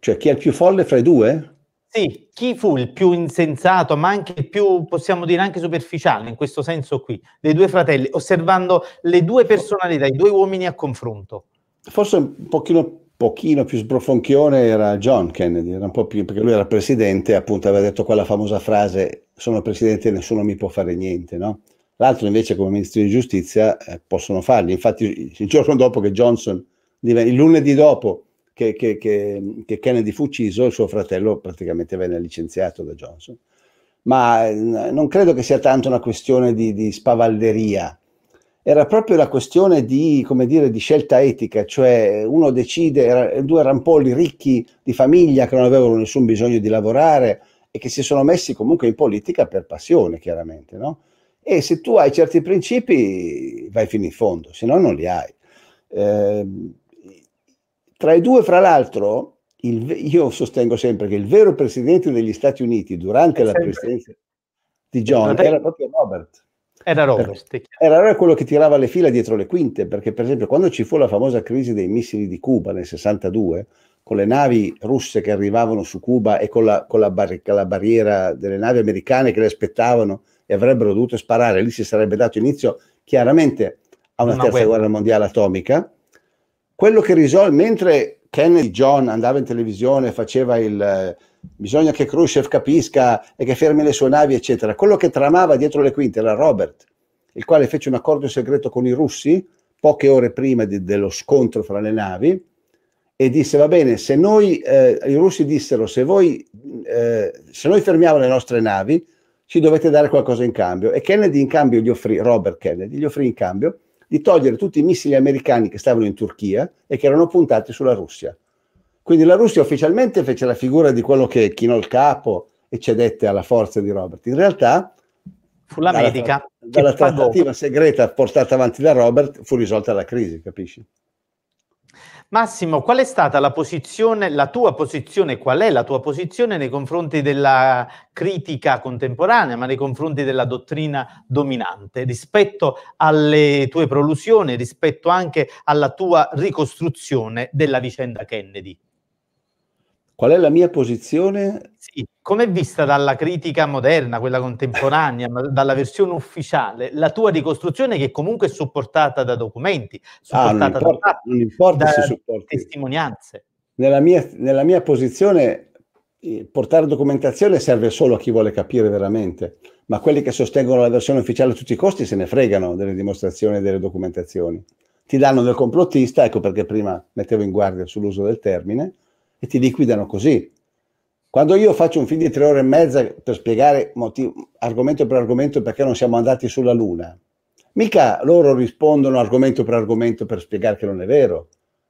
Cioè chi è il più folle fra i due? Sì, chi fu il più insensato, ma anche il più, possiamo dire, anche superficiale, in questo senso qui, dei due fratelli, osservando le due personalità, i due uomini a confronto? Forse un pochino pochino più sbrofonchione era John Kennedy, era più, perché lui era presidente, appunto aveva detto quella famosa frase sono presidente e nessuno mi può fare niente, no? L'altro invece come ministro di giustizia eh, possono farli, infatti il giorno dopo che Johnson, il lunedì dopo che, che, che, che, Kennedy fu ucciso, suo fratello praticamente venne licenziato da Johnson. Ma eh, non credo che sia tanto una questione di, di spavalderia, era proprio la questione di, come dire, di scelta etica, cioè uno decide, due rampolli ricchi di famiglia che non avevano nessun bisogno di lavorare e che si sono messi comunque in politica per passione, chiaramente, no? E se tu hai certi principi vai fino in fondo, se no non li hai. Eh, tra i due, fra l'altro, il, io sostengo sempre che il vero presidente degli Stati Uniti durante è la sempre. presidenza di eh, John Vabbè. era proprio Robert. Era Robert. Era, era quello che tirava le fila dietro le quinte, perché per esempio quando ci fu la famosa crisi dei missili di Cuba nel 62, con le navi russe che arrivavano su Cuba e con la, con la, bar- la barriera delle navi americane che le aspettavano e avrebbero dovuto sparare, lì si sarebbe dato inizio chiaramente a una, una terza guerra. guerra mondiale atomica quello che risolve, mentre Kennedy John andava in televisione, faceva il eh, bisogna che Khrushchev capisca e che fermi le sue navi, eccetera, quello che tramava dietro le quinte era Robert, il quale fece un accordo segreto con i russi poche ore prima di, dello scontro fra le navi e disse va bene, se noi, eh, i russi dissero se, voi, eh, se noi fermiamo le nostre navi ci dovete dare qualcosa in cambio e Kennedy in cambio gli offrì, Robert Kennedy gli offrì in cambio di togliere tutti i missili americani che stavano in Turchia e che erano puntati sulla Russia. Quindi la Russia ufficialmente fece la figura di quello che chinò il capo e cedette alla forza di Robert. In realtà fu medica dalla, dalla trattativa segreta portata avanti da Robert fu risolta la crisi, capisci? Massimo, qual è stata la posizione, la tua posizione, qual è la tua posizione nei confronti della critica contemporanea, ma nei confronti della dottrina dominante, rispetto alle tue prolusioni, rispetto anche alla tua ricostruzione della vicenda Kennedy? Qual è la mia posizione? Sì come è vista dalla critica moderna, quella contemporanea, dalla versione ufficiale, la tua ricostruzione che comunque è supportata da documenti, ah, supportata ah, importa, da, non importa da se testimonianze. Nella mia, nella mia posizione eh, portare documentazione serve solo a chi vuole capire veramente, ma quelli che sostengono la versione ufficiale a tutti i costi se ne fregano delle dimostrazioni e delle documentazioni. Ti danno del complottista, ecco perché prima mettevo in guardia sull'uso del termine, e ti liquidano così. Quando io faccio un film di tre ore e mezza per spiegare motivo, argomento per argomento perché non siamo andati sulla Luna, mica loro rispondono argomento per argomento per spiegare che non è vero.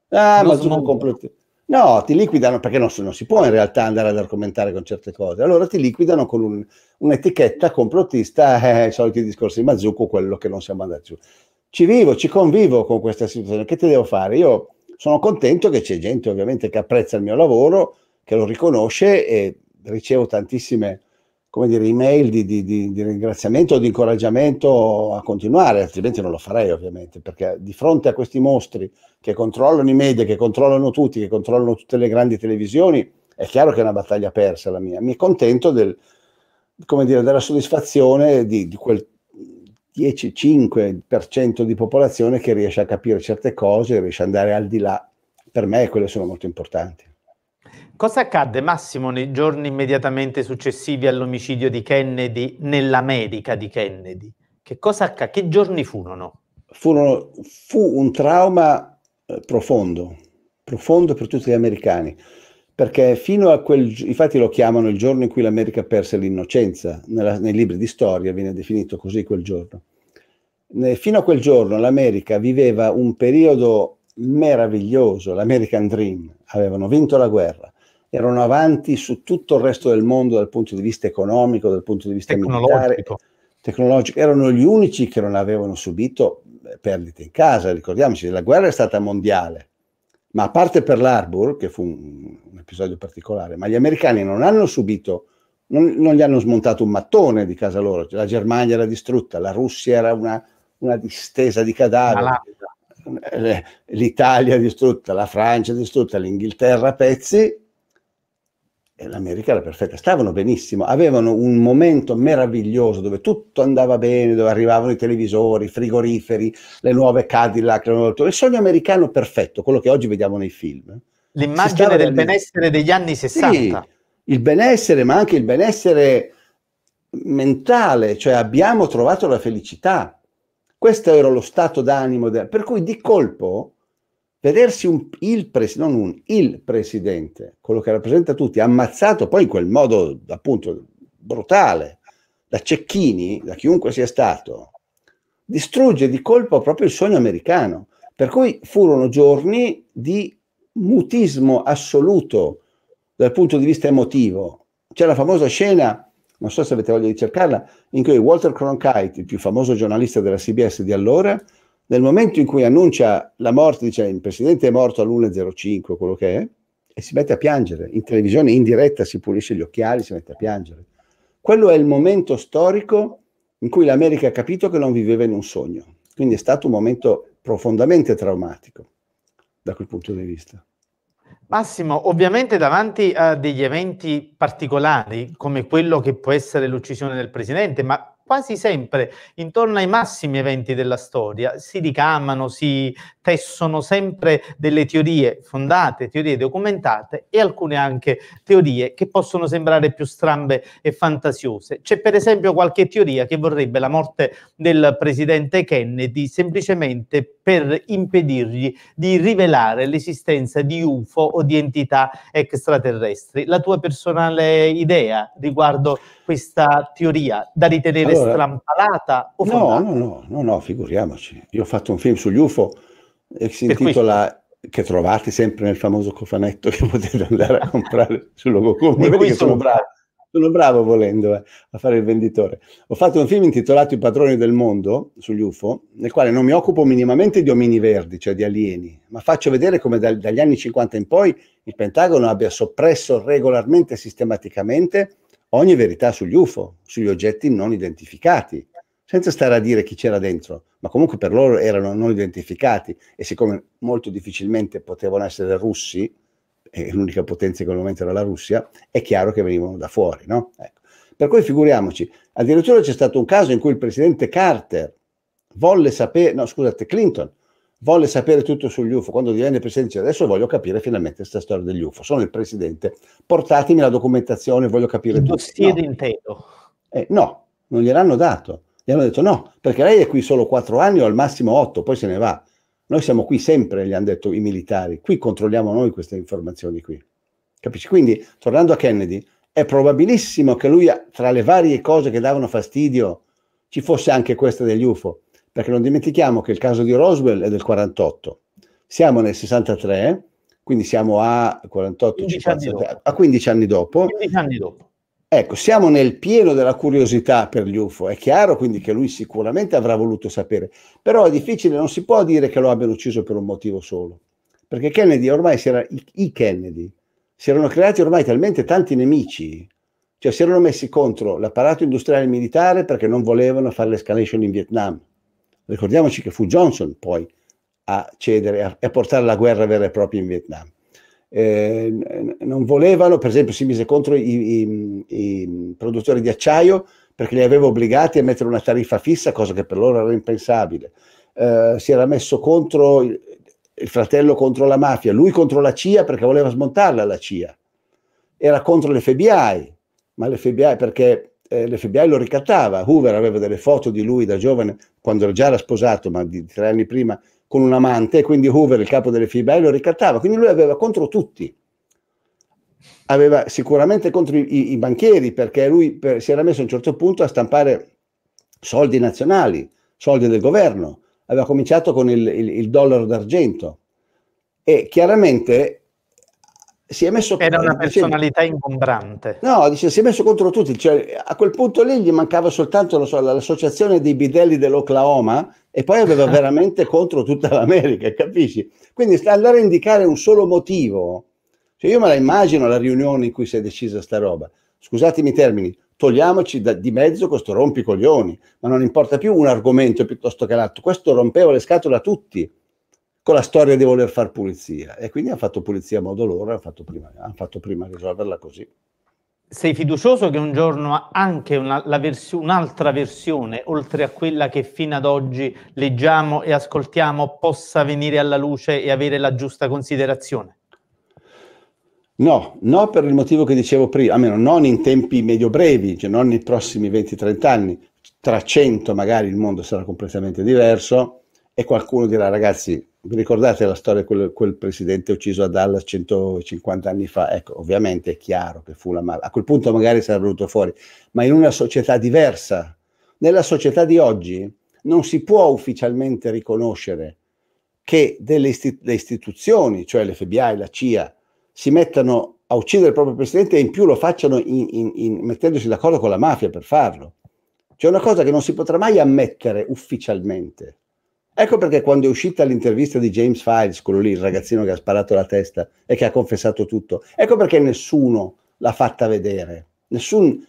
Ah, non ma sono completi. No, ti liquidano perché non, non, si può in realtà andare ad argomentare con certe cose. Allora ti liquidano con un, un'etichetta complottista, *laughs* eh, i soliti discorsi di Mazzucco, quello che non siamo andati su. Ci vivo, ci convivo con questa situazione. Che ti devo fare? Io sono contento che c'è gente ovviamente che apprezza il mio lavoro, che lo riconosce e ricevo tantissime come dire, email di, di, di, di ringraziamento di incoraggiamento a continuare, altrimenti non lo farei ovviamente, perché di fronte a questi mostri che controllano i media, che controllano tutti, che controllano tutte le grandi televisioni, è chiaro che è una battaglia persa la mia. Mi contento del, dire, della soddisfazione di, di quel 10-5% di popolazione che riesce a capire certe cose, riesce ad andare al di là. Per me quelle sono molto importanti. Cosa accadde, Massimo, nei giorni immediatamente successivi all'omicidio di Kennedy nell'America di Kennedy? Che, cosa accadde? che giorni furono? furono? Fu un trauma eh, profondo, profondo per tutti gli americani, perché fino a quel, infatti lo chiamano il giorno in cui l'America perse l'innocenza, nella, nei libri di storia viene definito così quel giorno. fino a quel giorno l'America viveva un periodo meraviglioso, l'American Dream, avevano vinto la guerra, erano avanti su tutto il resto del mondo dal punto di vista economico, dal punto di vista militare, tecnologico, erano gli unici che non avevano subito eh, perdite in casa, ricordiamoci, la guerra è stata mondiale, ma a parte per l'Arbor, che fu un, un episodio particolare, ma gli americani non hanno subito, non, non, gli hanno smontato un mattone di casa loro, la Germania era distrutta, la Russia era una, una distesa di cadaveri, eh, l'Italia distrutta, la Francia distrutta, l'Inghilterra a pezzi, l'America era perfetta, stavano benissimo, avevano un momento meraviglioso dove tutto andava bene, dove arrivavano i televisori, i frigoriferi, le nuove Cadillac, le nuove... il sogno americano perfetto, quello che oggi vediamo nei film. Eh. L'immagine del benessere degli anni 60. Sì, il benessere, ma anche il benessere mentale, cioè abbiamo trovato la felicità. Questo era lo stato d'animo, del... per cui di colpo vedersi un, il, pres- non un, il presidente, quello che rappresenta tutti, ammazzato poi in quel modo appunto brutale da Cecchini, da chiunque sia stato, distrugge di colpo proprio il sogno americano. Per cui furono giorni di mutismo assoluto dal punto di vista emotivo. C'è la famosa scena, non so se avete voglia di cercarla, in cui Walter Cronkite, il più famoso giornalista della CBS di allora, nel momento in cui annuncia la morte, dice il presidente è morto all'1.05, quello che è, e si mette a piangere. In televisione, in diretta, si pulisce gli occhiali, si mette a piangere. Quello è il momento storico in cui l'America ha capito che non viveva in un sogno. Quindi è stato un momento profondamente traumatico da quel punto di vista. Massimo, ovviamente davanti a degli eventi particolari come quello che può essere l'uccisione del presidente, ma quasi sempre intorno ai massimi eventi della storia si ricamano, si tessono sempre delle teorie fondate, teorie documentate e alcune anche teorie che possono sembrare più strambe e fantasiose. C'è per esempio qualche teoria che vorrebbe la morte del presidente Kennedy semplicemente per impedirgli di rivelare l'esistenza di UFO o di entità extraterrestri. La tua personale idea riguardo questa teoria da ritenere allora, strampalata o no, No, no, no, no, figuriamoci. Io ho fatto un film sugli UFO e si intitola che trovate sempre nel famoso cofanetto che *laughs* potete andare a comprare sul logo comune. sono, sono bravo, sono bravo volendo eh, a fare il venditore. Ho fatto un film intitolato I padroni del mondo sugli UFO, nel quale non mi occupo minimamente di omini verdi, cioè di alieni, ma faccio vedere come da, dagli anni 50 in poi il Pentagono abbia soppresso regolarmente e sistematicamente ogni verità sugli UFO, sugli oggetti non identificati, senza stare a dire chi c'era dentro, ma comunque per loro erano non identificati e siccome molto difficilmente potevano essere russi, e l'unica potenza in quel momento era la Russia, è chiaro che venivano da fuori, no? Ecco. Per cui figuriamoci, addirittura c'è stato un caso in cui il presidente Carter volle sapere, no scusate, Clinton volle sapere tutto sugli UFO, quando divenne presidente adesso voglio capire finalmente questa storia degli UFO, sono il presidente, portatemi la documentazione, voglio capire il tutto. Il dossier no. intero. Eh, no, non gliel'hanno dato, gli hanno detto no, perché lei è qui solo quattro anni o al massimo otto, poi se ne va. Noi siamo qui sempre, gli hanno detto i militari, qui controlliamo noi queste informazioni qui. Capisci? Quindi, tornando a Kennedy, è probabilissimo che lui, tra le varie cose che davano fastidio, ci fosse anche questa degli UFO perché non dimentichiamo che il caso di Roswell è del 48, siamo nel 63, quindi siamo a 48, 15 53, a 15 anni dopo. 15 anni dopo. Ecco, siamo nel pieno della curiosità per gli UFO, è chiaro quindi che lui sicuramente avrà voluto sapere, però è difficile, non si può dire che lo abbiano ucciso per un motivo solo, perché Kennedy ormai si era, i Kennedy, si erano creati ormai talmente tanti nemici, cioè si erano messi contro l'apparato industriale militare perché non volevano fare l'escalation in Vietnam, Ricordiamoci che fu Johnson poi a cedere, a, a portare la guerra vera e propria in Vietnam. Eh, non volevano, per esempio, si mise contro i, i, i, produttori di acciaio perché li aveva obbligati a mettere una tariffa fissa, cosa che per loro era impensabile. Eh, si era messo contro il, il fratello contro la mafia, lui contro la CIA perché voleva smontarla la CIA. Era contro l'FBI, ma l'FBI perché eh, l'FBI lo ricattava. Hoover aveva delle foto di lui da giovane, quando già era sposato, ma di tre anni prima, con un amante, e quindi Hoover, il capo dell'FBI, lo ricattava. Quindi lui aveva contro tutti. Aveva sicuramente contro i, i banchieri, perché lui per, si era messo a un certo punto a stampare soldi nazionali, soldi del governo. Aveva cominciato con il, il, il dollaro d'argento. E chiaramente si è messo era una eh, personalità dice, ingombrante no dice si è messo contro tutti cioè, a quel punto lì gli mancava soltanto so, l'associazione dei bidelli dell'Oklahoma e poi aveva *laughs* veramente contro tutta l'America capisci quindi andare a indicare un solo motivo cioè, io me la immagino la riunione in cui si è decisa sta roba scusatemi i termini togliamoci da, di mezzo questo rompicoglioni ma non importa più un argomento piuttosto che l'altro questo rompeva le scatole a tutti con la storia di voler fare pulizia. E quindi hanno fatto pulizia a modo loro, hanno fatto prima, fatto prima risolverla così. Sei fiducioso che un giorno anche una, versio, un'altra versione, oltre a quella che fino ad oggi leggiamo e ascoltiamo, possa venire alla luce e avere la giusta considerazione? No, no per il motivo che dicevo prima, almeno non in tempi medio brevi, cioè non nei prossimi 20-30 anni, tra 100 magari il mondo sarà completamente diverso e qualcuno dirà ragazzi vi ricordate la storia di quel, quel, presidente ucciso a Dallas 150 anni fa? Ecco, ovviamente è chiaro che fu la mala. A quel punto magari sarebbe venuto fuori, ma in una società diversa. Nella società di oggi non si può ufficialmente riconoscere che delle isti- le istituzioni, cioè l'FBI, la CIA, si mettano a uccidere il proprio presidente e in più lo facciano in, in, in, mettendosi d'accordo con la mafia per farlo. C'è cioè una cosa che non si potrà mai ammettere ufficialmente Ecco perché quando è uscita l'intervista di James Files, quello lì, il ragazzino che ha sparato la testa e che ha confessato tutto, ecco perché nessuno l'ha fatta vedere. Nessun,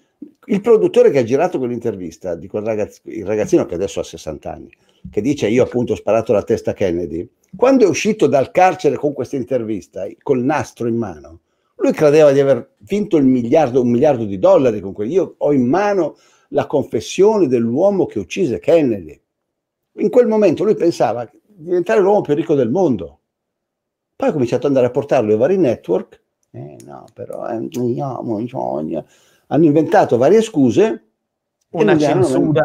il produttore che ha girato quell'intervista, di quel ragazz- il ragazzino che adesso ha 60 anni, che dice io appunto ho sparato la testa a Kennedy, quando è uscito dal carcere con questa intervista, col nastro in mano, lui credeva di aver vinto miliardo, un miliardo di dollari con quelli. Io ho in mano la confessione dell'uomo che uccise Kennedy in quel momento lui pensava di diventare l'uomo più ricco del mondo. Poi ha cominciato ad andare a portarlo ai vari network. Eh, no, però eh, hanno inventato varie scuse. Una censura.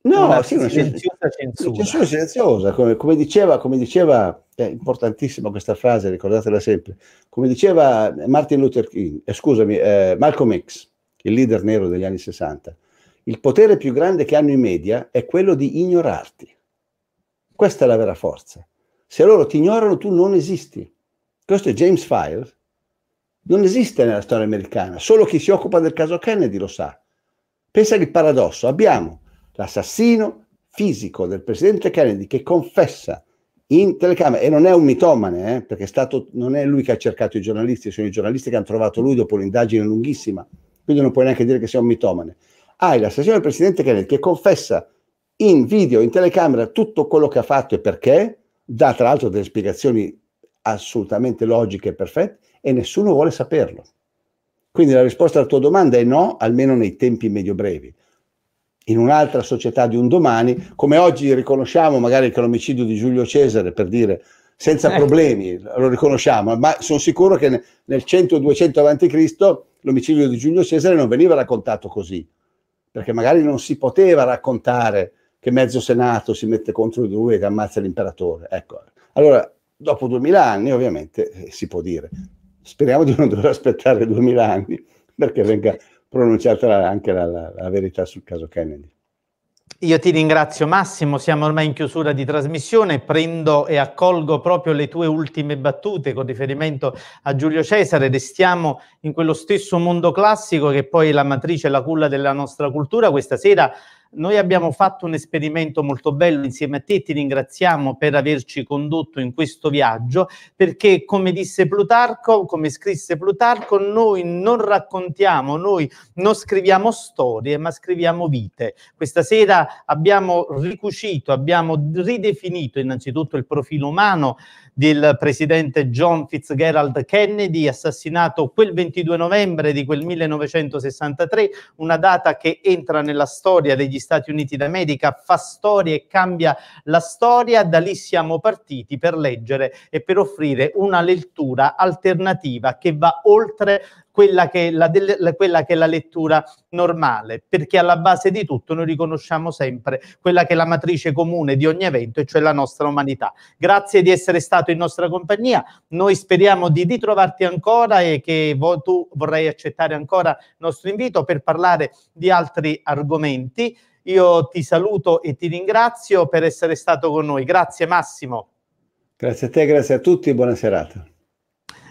No, una sì, una silenziosa censura. censura silenziosa, come, come, diceva, come diceva, è eh, importantissima questa frase, ricordatela sempre, come diceva Martin Luther King, eh, scusami, eh, Malcolm X, il leader nero degli anni 60, il potere più grande che hanno i media è quello di ignorarti. Questa è la vera forza. Se loro ti ignorano, tu non esisti. Questo è James Files. Non esiste nella storia americana, solo chi si occupa del caso Kennedy lo sa. Pensa al paradosso, abbiamo l'assassino fisico del presidente Kennedy che confessa in telecamera, e non è un mitomane, eh, perché è stato, non è lui che ha cercato i giornalisti, sono i giornalisti che hanno trovato lui dopo un'indagine lunghissima, quindi non puoi neanche dire che sia un mitomane. Hai ah, l'assassino del presidente Kennedy che confessa in video, in telecamera, tutto quello che ha fatto e perché, dà tra l'altro delle spiegazioni assolutamente logiche e perfette, e nessuno vuole saperlo. Quindi la risposta alla tua domanda è no, almeno nei tempi medio-brevi. In un'altra società di un domani, come oggi riconosciamo magari che l'omicidio di Giulio Cesare, per dire, senza ecco. problemi, lo riconosciamo, ma sono sicuro che nel 100-200 a.C. l'omicidio di Giulio Cesare non veniva raccontato così, perché magari non si poteva raccontare che mezzo senato si mette contro di lui e che ammazza l'imperatore. Ecco, allora dopo duemila anni ovviamente eh, si può dire. Speriamo di non dover aspettare duemila anni perché venga pronunciata anche la, la, la verità sul caso Kennedy. Io ti ringrazio Massimo, siamo ormai in chiusura di trasmissione, prendo e accolgo proprio le tue ultime battute con riferimento a Giulio Cesare, restiamo in quello stesso mondo classico che poi è la matrice e la culla della nostra cultura. Questa sera noi abbiamo fatto un esperimento molto bello insieme a te, ti ringraziamo per averci condotto in questo viaggio, perché come disse Plutarco, come scrisse Plutarco, noi non raccontiamo, noi non scriviamo storie, ma scriviamo vite. Questa sera abbiamo ricucito, abbiamo ridefinito innanzitutto il profilo umano, del presidente John Fitzgerald Kennedy, assassinato quel 22 novembre di quel 1963, una data che entra nella storia degli Stati Uniti d'America, fa storia e cambia la storia. Da lì siamo partiti per leggere e per offrire una lettura alternativa che va oltre quella che, la, la, quella che è la lettura normale, perché alla base di tutto noi riconosciamo sempre quella che è la matrice comune di ogni evento, e cioè la nostra umanità. Grazie di essere stato in nostra compagnia, noi speriamo di ritrovarti ancora e che vo- tu vorrai accettare ancora il nostro invito per parlare di altri argomenti. Io ti saluto e ti ringrazio per essere stato con noi. Grazie Massimo. Grazie a te, grazie a tutti e buona serata.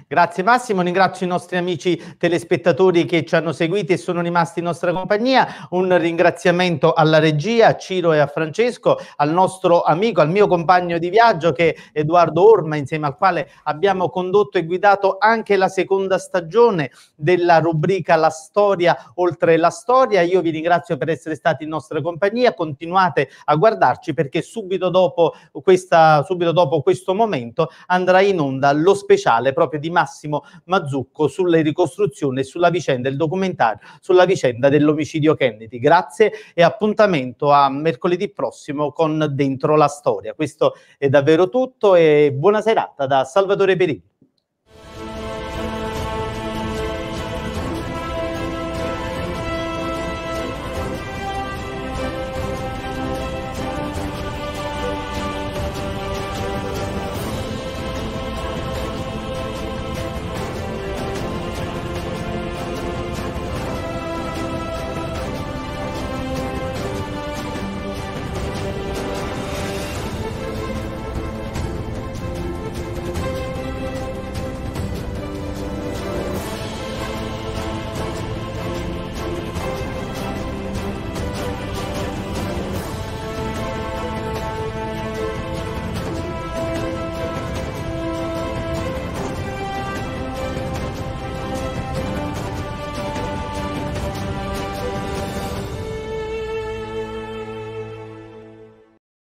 Grazie Massimo, ringrazio i nostri amici telespettatori che ci hanno seguiti e sono rimasti in nostra compagnia. Un ringraziamento alla regia, a Ciro e a Francesco, al nostro amico, al mio compagno di viaggio che è Edoardo Orma, insieme al quale abbiamo condotto e guidato anche la seconda stagione della rubrica La storia oltre la storia. Io vi ringrazio per essere stati in nostra compagnia, continuate a guardarci perché subito dopo, questa, subito dopo questo momento andrà in onda lo speciale proprio di Massimo Mazzucco sulle ricostruzioni e sulla vicenda, il documentario sulla vicenda dell'omicidio Kennedy. Grazie e appuntamento a mercoledì prossimo con Dentro la Storia. Questo è davvero tutto e buona serata da Salvatore Perini.